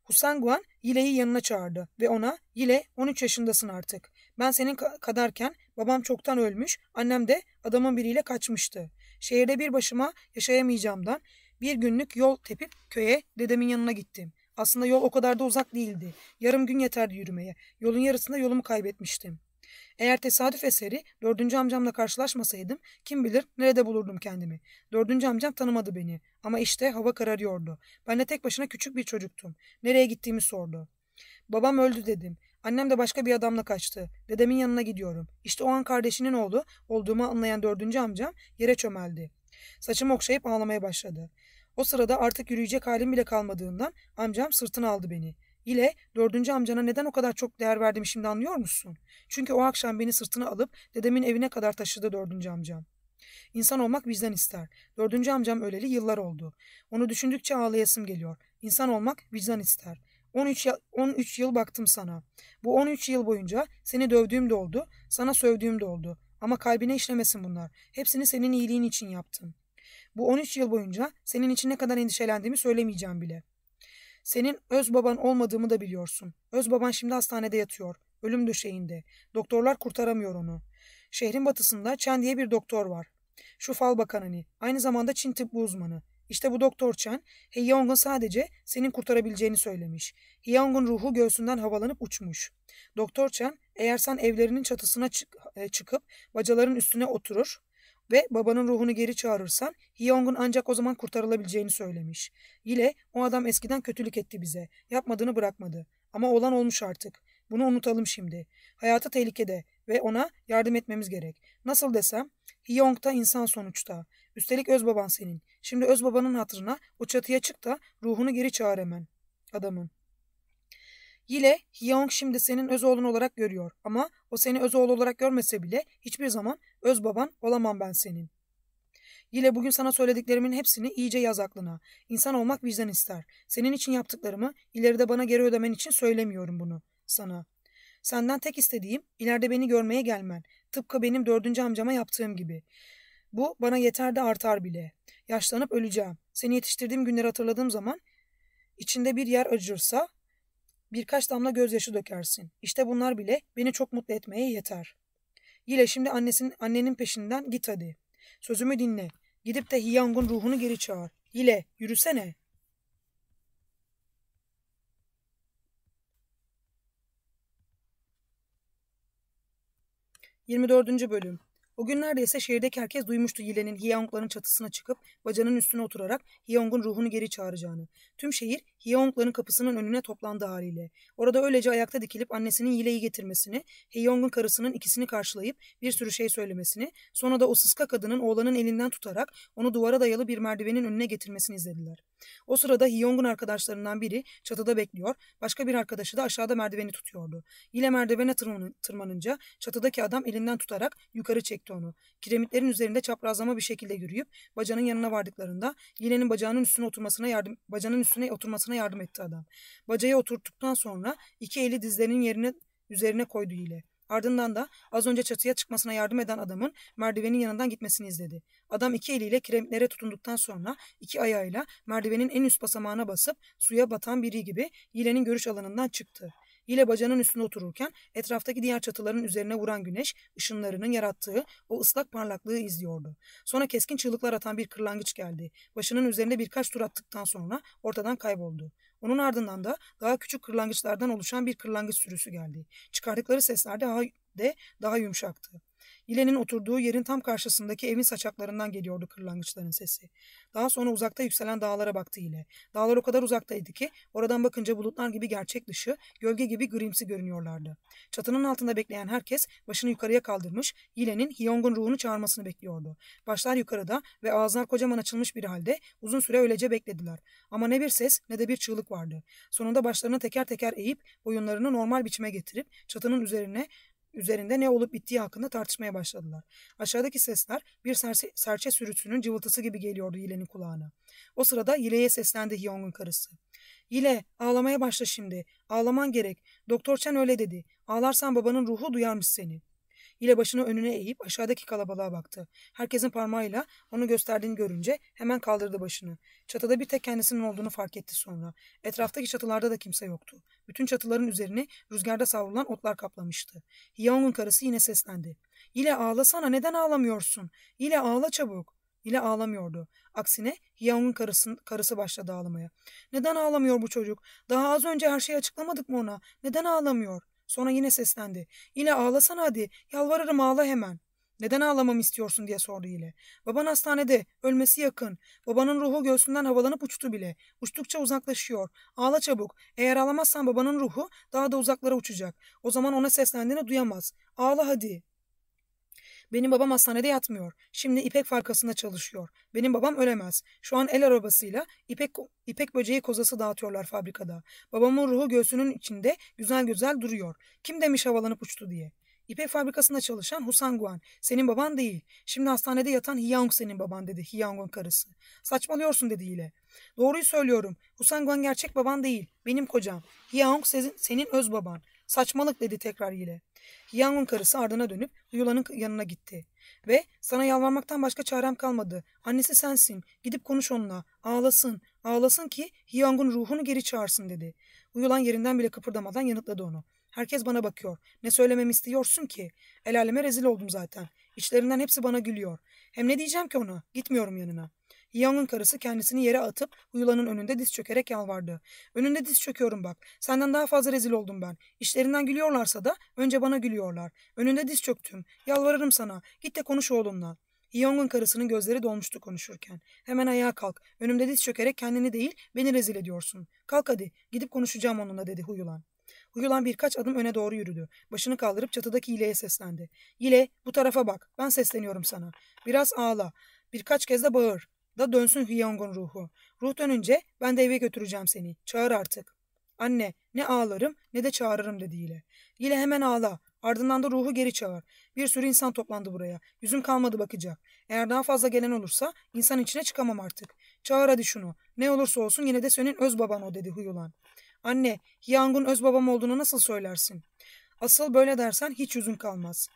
Husanguan Yile'yi yanına çağırdı ve ona Yile 13 yaşındasın artık. Ben senin kadarken babam çoktan ölmüş, annem de adamın biriyle kaçmıştı. Şehirde bir başıma yaşayamayacağımdan bir günlük yol tepip köye dedemin yanına gittim. Aslında yol o kadar da uzak değildi. Yarım gün yeterdi yürümeye. Yolun yarısında yolumu kaybetmiştim. Eğer tesadüf eseri dördüncü amcamla karşılaşmasaydım kim bilir nerede bulurdum kendimi. Dördüncü amcam tanımadı beni ama işte hava kararıyordu. Ben de tek başına küçük bir çocuktum. Nereye gittiğimi sordu. Babam öldü dedim. Annem de başka bir adamla kaçtı. Dedemin yanına gidiyorum. İşte o an kardeşinin oğlu olduğumu anlayan dördüncü amcam yere çömeldi. Saçımı okşayıp ağlamaya başladı. O sırada artık yürüyecek halim bile kalmadığından amcam sırtına aldı beni. İle dördüncü amcana neden o kadar çok değer verdim şimdi anlıyor musun? Çünkü o akşam beni sırtına alıp dedemin evine kadar taşıdı dördüncü amcam. İnsan olmak bizden ister. Dördüncü amcam öleli yıllar oldu. Onu düşündükçe ağlayasım geliyor. İnsan olmak vicdan ister. 13, 13 yıl baktım sana. Bu 13 yıl boyunca seni dövdüğüm de oldu, sana sövdüğüm de oldu. Ama kalbine işlemesin bunlar. Hepsini senin iyiliğin için yaptım. Bu 13 yıl boyunca senin için ne kadar endişelendiğimi söylemeyeceğim bile. Senin öz baban olmadığımı da biliyorsun. Öz baban şimdi hastanede yatıyor. Ölüm döşeğinde. Doktorlar kurtaramıyor onu. Şehrin batısında Chen diye bir doktor var. Şu fal bakan hani. Aynı zamanda Çin tıbbı uzmanı. İşte bu doktor Chen, He Yong'un sadece senin kurtarabileceğini söylemiş. He Yong'un ruhu göğsünden havalanıp uçmuş. Doktor Chen, eğer sen evlerinin çatısına çık, e, çıkıp bacaların üstüne oturur, ve babanın ruhunu geri çağırırsan Hyong'un ancak o zaman kurtarılabileceğini söylemiş. Yile o adam eskiden kötülük etti bize. Yapmadığını bırakmadı. Ama olan olmuş artık. Bunu unutalım şimdi. Hayatı tehlikede ve ona yardım etmemiz gerek. Nasıl desem Hyong da insan sonuçta. Üstelik öz baban senin. Şimdi öz babanın hatırına o çatıya çık da ruhunu geri çağır hemen. Adamın. Yine Hyung şimdi senin öz oğlun olarak görüyor ama o seni öz oğlu olarak görmese bile hiçbir zaman öz baban olamam ben senin. Yine bugün sana söylediklerimin hepsini iyice yaz aklına. İnsan olmak vicdan ister. Senin için yaptıklarımı ileride bana geri ödemen için söylemiyorum bunu sana. Senden tek istediğim ileride beni görmeye gelmen. Tıpkı benim dördüncü amcama yaptığım gibi. Bu bana yeter de artar bile. Yaşlanıp öleceğim. Seni yetiştirdiğim günleri hatırladığım zaman içinde bir yer acırsa Birkaç damla gözyaşı dökersin. İşte bunlar bile beni çok mutlu etmeye yeter. Yile şimdi annesinin, annenin peşinden git hadi. Sözümü dinle. Gidip de Hiyang'un ruhunu geri çağır. Yile yürüsene. Yirmi dördüncü bölüm. O gün neredeyse şehirdeki herkes duymuştu Yile'nin Hiyongların çatısına çıkıp bacanın üstüne oturarak Hiyong'un ruhunu geri çağıracağını. Tüm şehir Hyeong'ların kapısının önüne toplandı haliyle. Orada öylece ayakta dikilip annesinin Yile'yi getirmesini, Hyeong'un karısının ikisini karşılayıp bir sürü şey söylemesini, sonra da o sıska kadının oğlanın elinden tutarak onu duvara dayalı bir merdivenin önüne getirmesini izlediler. O sırada Hyeong'un arkadaşlarından biri çatıda bekliyor, başka bir arkadaşı da aşağıda merdiveni tutuyordu. Yile merdivene tırmanınca çatıdaki adam elinden tutarak yukarı çekti onu. Kiremitlerin üzerinde çaprazlama bir şekilde yürüyüp bacanın yanına vardıklarında Yile'nin bacağının üstüne oturmasına yardım, bacanın üstüne oturmasına oturmasına yardım etti adam. Bacayı oturttuktan sonra iki eli dizlerinin yerine üzerine koydu hile. Ardından da az önce çatıya çıkmasına yardım eden adamın merdivenin yanından gitmesini izledi. Adam iki eliyle kiremitlere tutunduktan sonra iki ayağıyla merdivenin en üst basamağına basıp suya batan biri gibi hilenin görüş alanından çıktı. Yine bacanın üstüne otururken etraftaki diğer çatıların üzerine vuran güneş ışınlarının yarattığı o ıslak parlaklığı izliyordu. Sonra keskin çığlıklar atan bir kırlangıç geldi. Başının üzerinde birkaç tur attıktan sonra ortadan kayboldu. Onun ardından da daha küçük kırlangıçlardan oluşan bir kırlangıç sürüsü geldi. Çıkardıkları sesler de daha yumuşaktı. İlenin oturduğu yerin tam karşısındaki evin saçaklarından geliyordu kırlangıçların sesi. Daha sonra uzakta yükselen dağlara baktı İle. Dağlar o kadar uzaktaydı ki oradan bakınca bulutlar gibi gerçek dışı, gölge gibi grimsi görünüyorlardı. Çatının altında bekleyen herkes başını yukarıya kaldırmış, Yile'nin Hyong'un ruhunu çağırmasını bekliyordu. Başlar yukarıda ve ağızlar kocaman açılmış bir halde uzun süre öylece beklediler. Ama ne bir ses ne de bir çığlık vardı. Sonunda başlarını teker teker eğip boyunlarını normal biçime getirip çatının üzerine üzerinde ne olup bittiği hakkında tartışmaya başladılar. Aşağıdaki sesler bir serse, serçe sürüsünün cıvıltısı gibi geliyordu Yile'nin kulağına. O sırada Yile'ye seslendi Hyong'un karısı. Yile ağlamaya başla şimdi. Ağlaman gerek. Doktor Chen öyle dedi. Ağlarsan babanın ruhu duyarmış seni ile başını önüne eğip aşağıdaki kalabalığa baktı. Herkesin parmağıyla onu gösterdiğini görünce hemen kaldırdı başını. Çatıda bir tek kendisinin olduğunu fark etti sonra. Etraftaki çatılarda da kimse yoktu. Bütün çatıların üzerini rüzgarda savrulan otlar kaplamıştı. Hiyong'un karısı yine seslendi. Yine ağlasana neden ağlamıyorsun? Yine ağla çabuk ile ağlamıyordu. Aksine Hiyang'ın karısı, karısı başladı ağlamaya. Neden ağlamıyor bu çocuk? Daha az önce her şeyi açıklamadık mı ona? Neden ağlamıyor? Sonra yine seslendi. İle ağlasana hadi. Yalvarırım ağla hemen. Neden ağlamamı istiyorsun diye sordu yine. Baban hastanede. Ölmesi yakın. Babanın ruhu göğsünden havalanıp uçtu bile. Uçtukça uzaklaşıyor. Ağla çabuk. Eğer ağlamazsan babanın ruhu daha da uzaklara uçacak. O zaman ona seslendiğini duyamaz. Ağla hadi. Benim babam hastanede yatmıyor. Şimdi ipek farkasında çalışıyor. Benim babam ölemez. Şu an el arabasıyla ipek, ipek böceği kozası dağıtıyorlar fabrikada. Babamın ruhu göğsünün içinde güzel güzel duruyor. Kim demiş havalanıp uçtu diye. İpek fabrikasında çalışan Husan Guan. Senin baban değil. Şimdi hastanede yatan Hiyang senin baban dedi Hiyang'ın karısı. Saçmalıyorsun dedi yine. Doğruyu söylüyorum. Husan Guan gerçek baban değil. Benim kocam. Hiyang senin, senin öz baban. Saçmalık dedi tekrar yine. Yangun karısı ardına dönüp Yula'nın yanına gitti. Ve sana yalvarmaktan başka çarem kalmadı. Annesi sensin. Gidip konuş onunla. Ağlasın. Ağlasın ki Hyang'un ruhunu geri çağırsın dedi. Uyulan yerinden bile kıpırdamadan yanıtladı onu. Herkes bana bakıyor. Ne söylememi istiyorsun ki? El aleme rezil oldum zaten. İçlerinden hepsi bana gülüyor. Hem ne diyeceğim ki ona? Gitmiyorum yanına. Yang'ın karısı kendisini yere atıp Huyula'nın önünde diz çökerek yalvardı. Önünde diz çöküyorum bak. Senden daha fazla rezil oldum ben. İşlerinden gülüyorlarsa da önce bana gülüyorlar. Önünde diz çöktüm. Yalvarırım sana. Git de konuş oğlumla. Yong'un karısının gözleri dolmuştu konuşurken. Hemen ayağa kalk. Önümde diz çökerek kendini değil beni rezil ediyorsun. Kalk hadi. Gidip konuşacağım onunla dedi Huyulan. Huyulan birkaç adım öne doğru yürüdü. Başını kaldırıp çatıdaki Yile'ye seslendi. Yile bu tarafa bak. Ben sesleniyorum sana. Biraz ağla. Birkaç kez de bağır. Da dönsün Hyang'un ruhu. Ruh dönünce ben de eve götüreceğim seni. Çağır artık. Anne ne ağlarım ne de çağırırım dedi Yile Hile hemen ağla. Ardından da ruhu geri çağır. Bir sürü insan toplandı buraya. Yüzüm kalmadı bakacak. Eğer daha fazla gelen olursa insan içine çıkamam artık. Çağır hadi şunu. Ne olursa olsun yine de senin öz baban o dedi Huyulan. Anne, Hyang'un öz babam olduğunu nasıl söylersin? Asıl böyle dersen hiç yüzün kalmaz.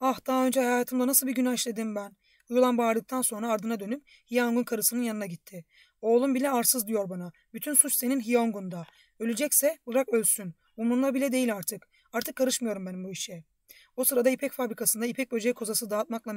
Ah daha önce hayatımda nasıl bir günah işledim ben. Uyulan bağırdıktan sonra ardına dönüp Hyang'un karısının yanına gitti. Oğlum bile arsız diyor bana. Bütün suç senin Hyang'unda. Ölecekse bırak ölsün. Umurumda bile değil artık. Artık karışmıyorum ben bu işe. O sırada ipek fabrikasında ipek böceği kozası dağıtmakla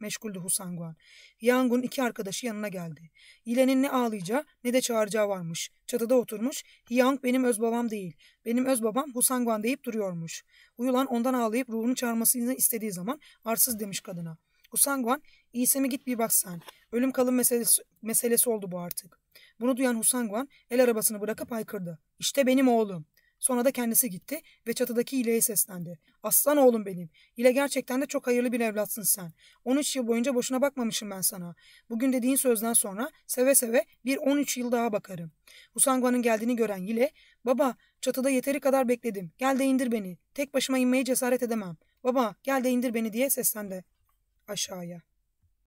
meşguldü Husangwan. Yang'un iki arkadaşı yanına geldi. Yilen'in ne ağlayacağı ne de çağıracağı varmış. Çatıda oturmuş. Yang benim öz babam değil. Benim öz babam Husangwan deyip duruyormuş. Uyulan ondan ağlayıp ruhunu çağırmasını istediği zaman arsız demiş kadına. Husanguan, İsemi git bir baksan. Ölüm kalım meselesi, meselesi oldu bu artık. Bunu duyan Husanguan el arabasını bırakıp haykırdı. İşte benim oğlum. Sonra da kendisi gitti ve çatıdaki İle'ye seslendi. Aslan oğlum benim. İle gerçekten de çok hayırlı bir evlatsın sen. 13 yıl boyunca boşuna bakmamışım ben sana. Bugün dediğin sözden sonra seve seve bir 13 yıl daha bakarım. Husanguan'ın geldiğini gören İle, baba çatıda yeteri kadar bekledim. Gel de indir beni. Tek başıma inmeye cesaret edemem. Baba gel de indir beni diye seslendi. عشايا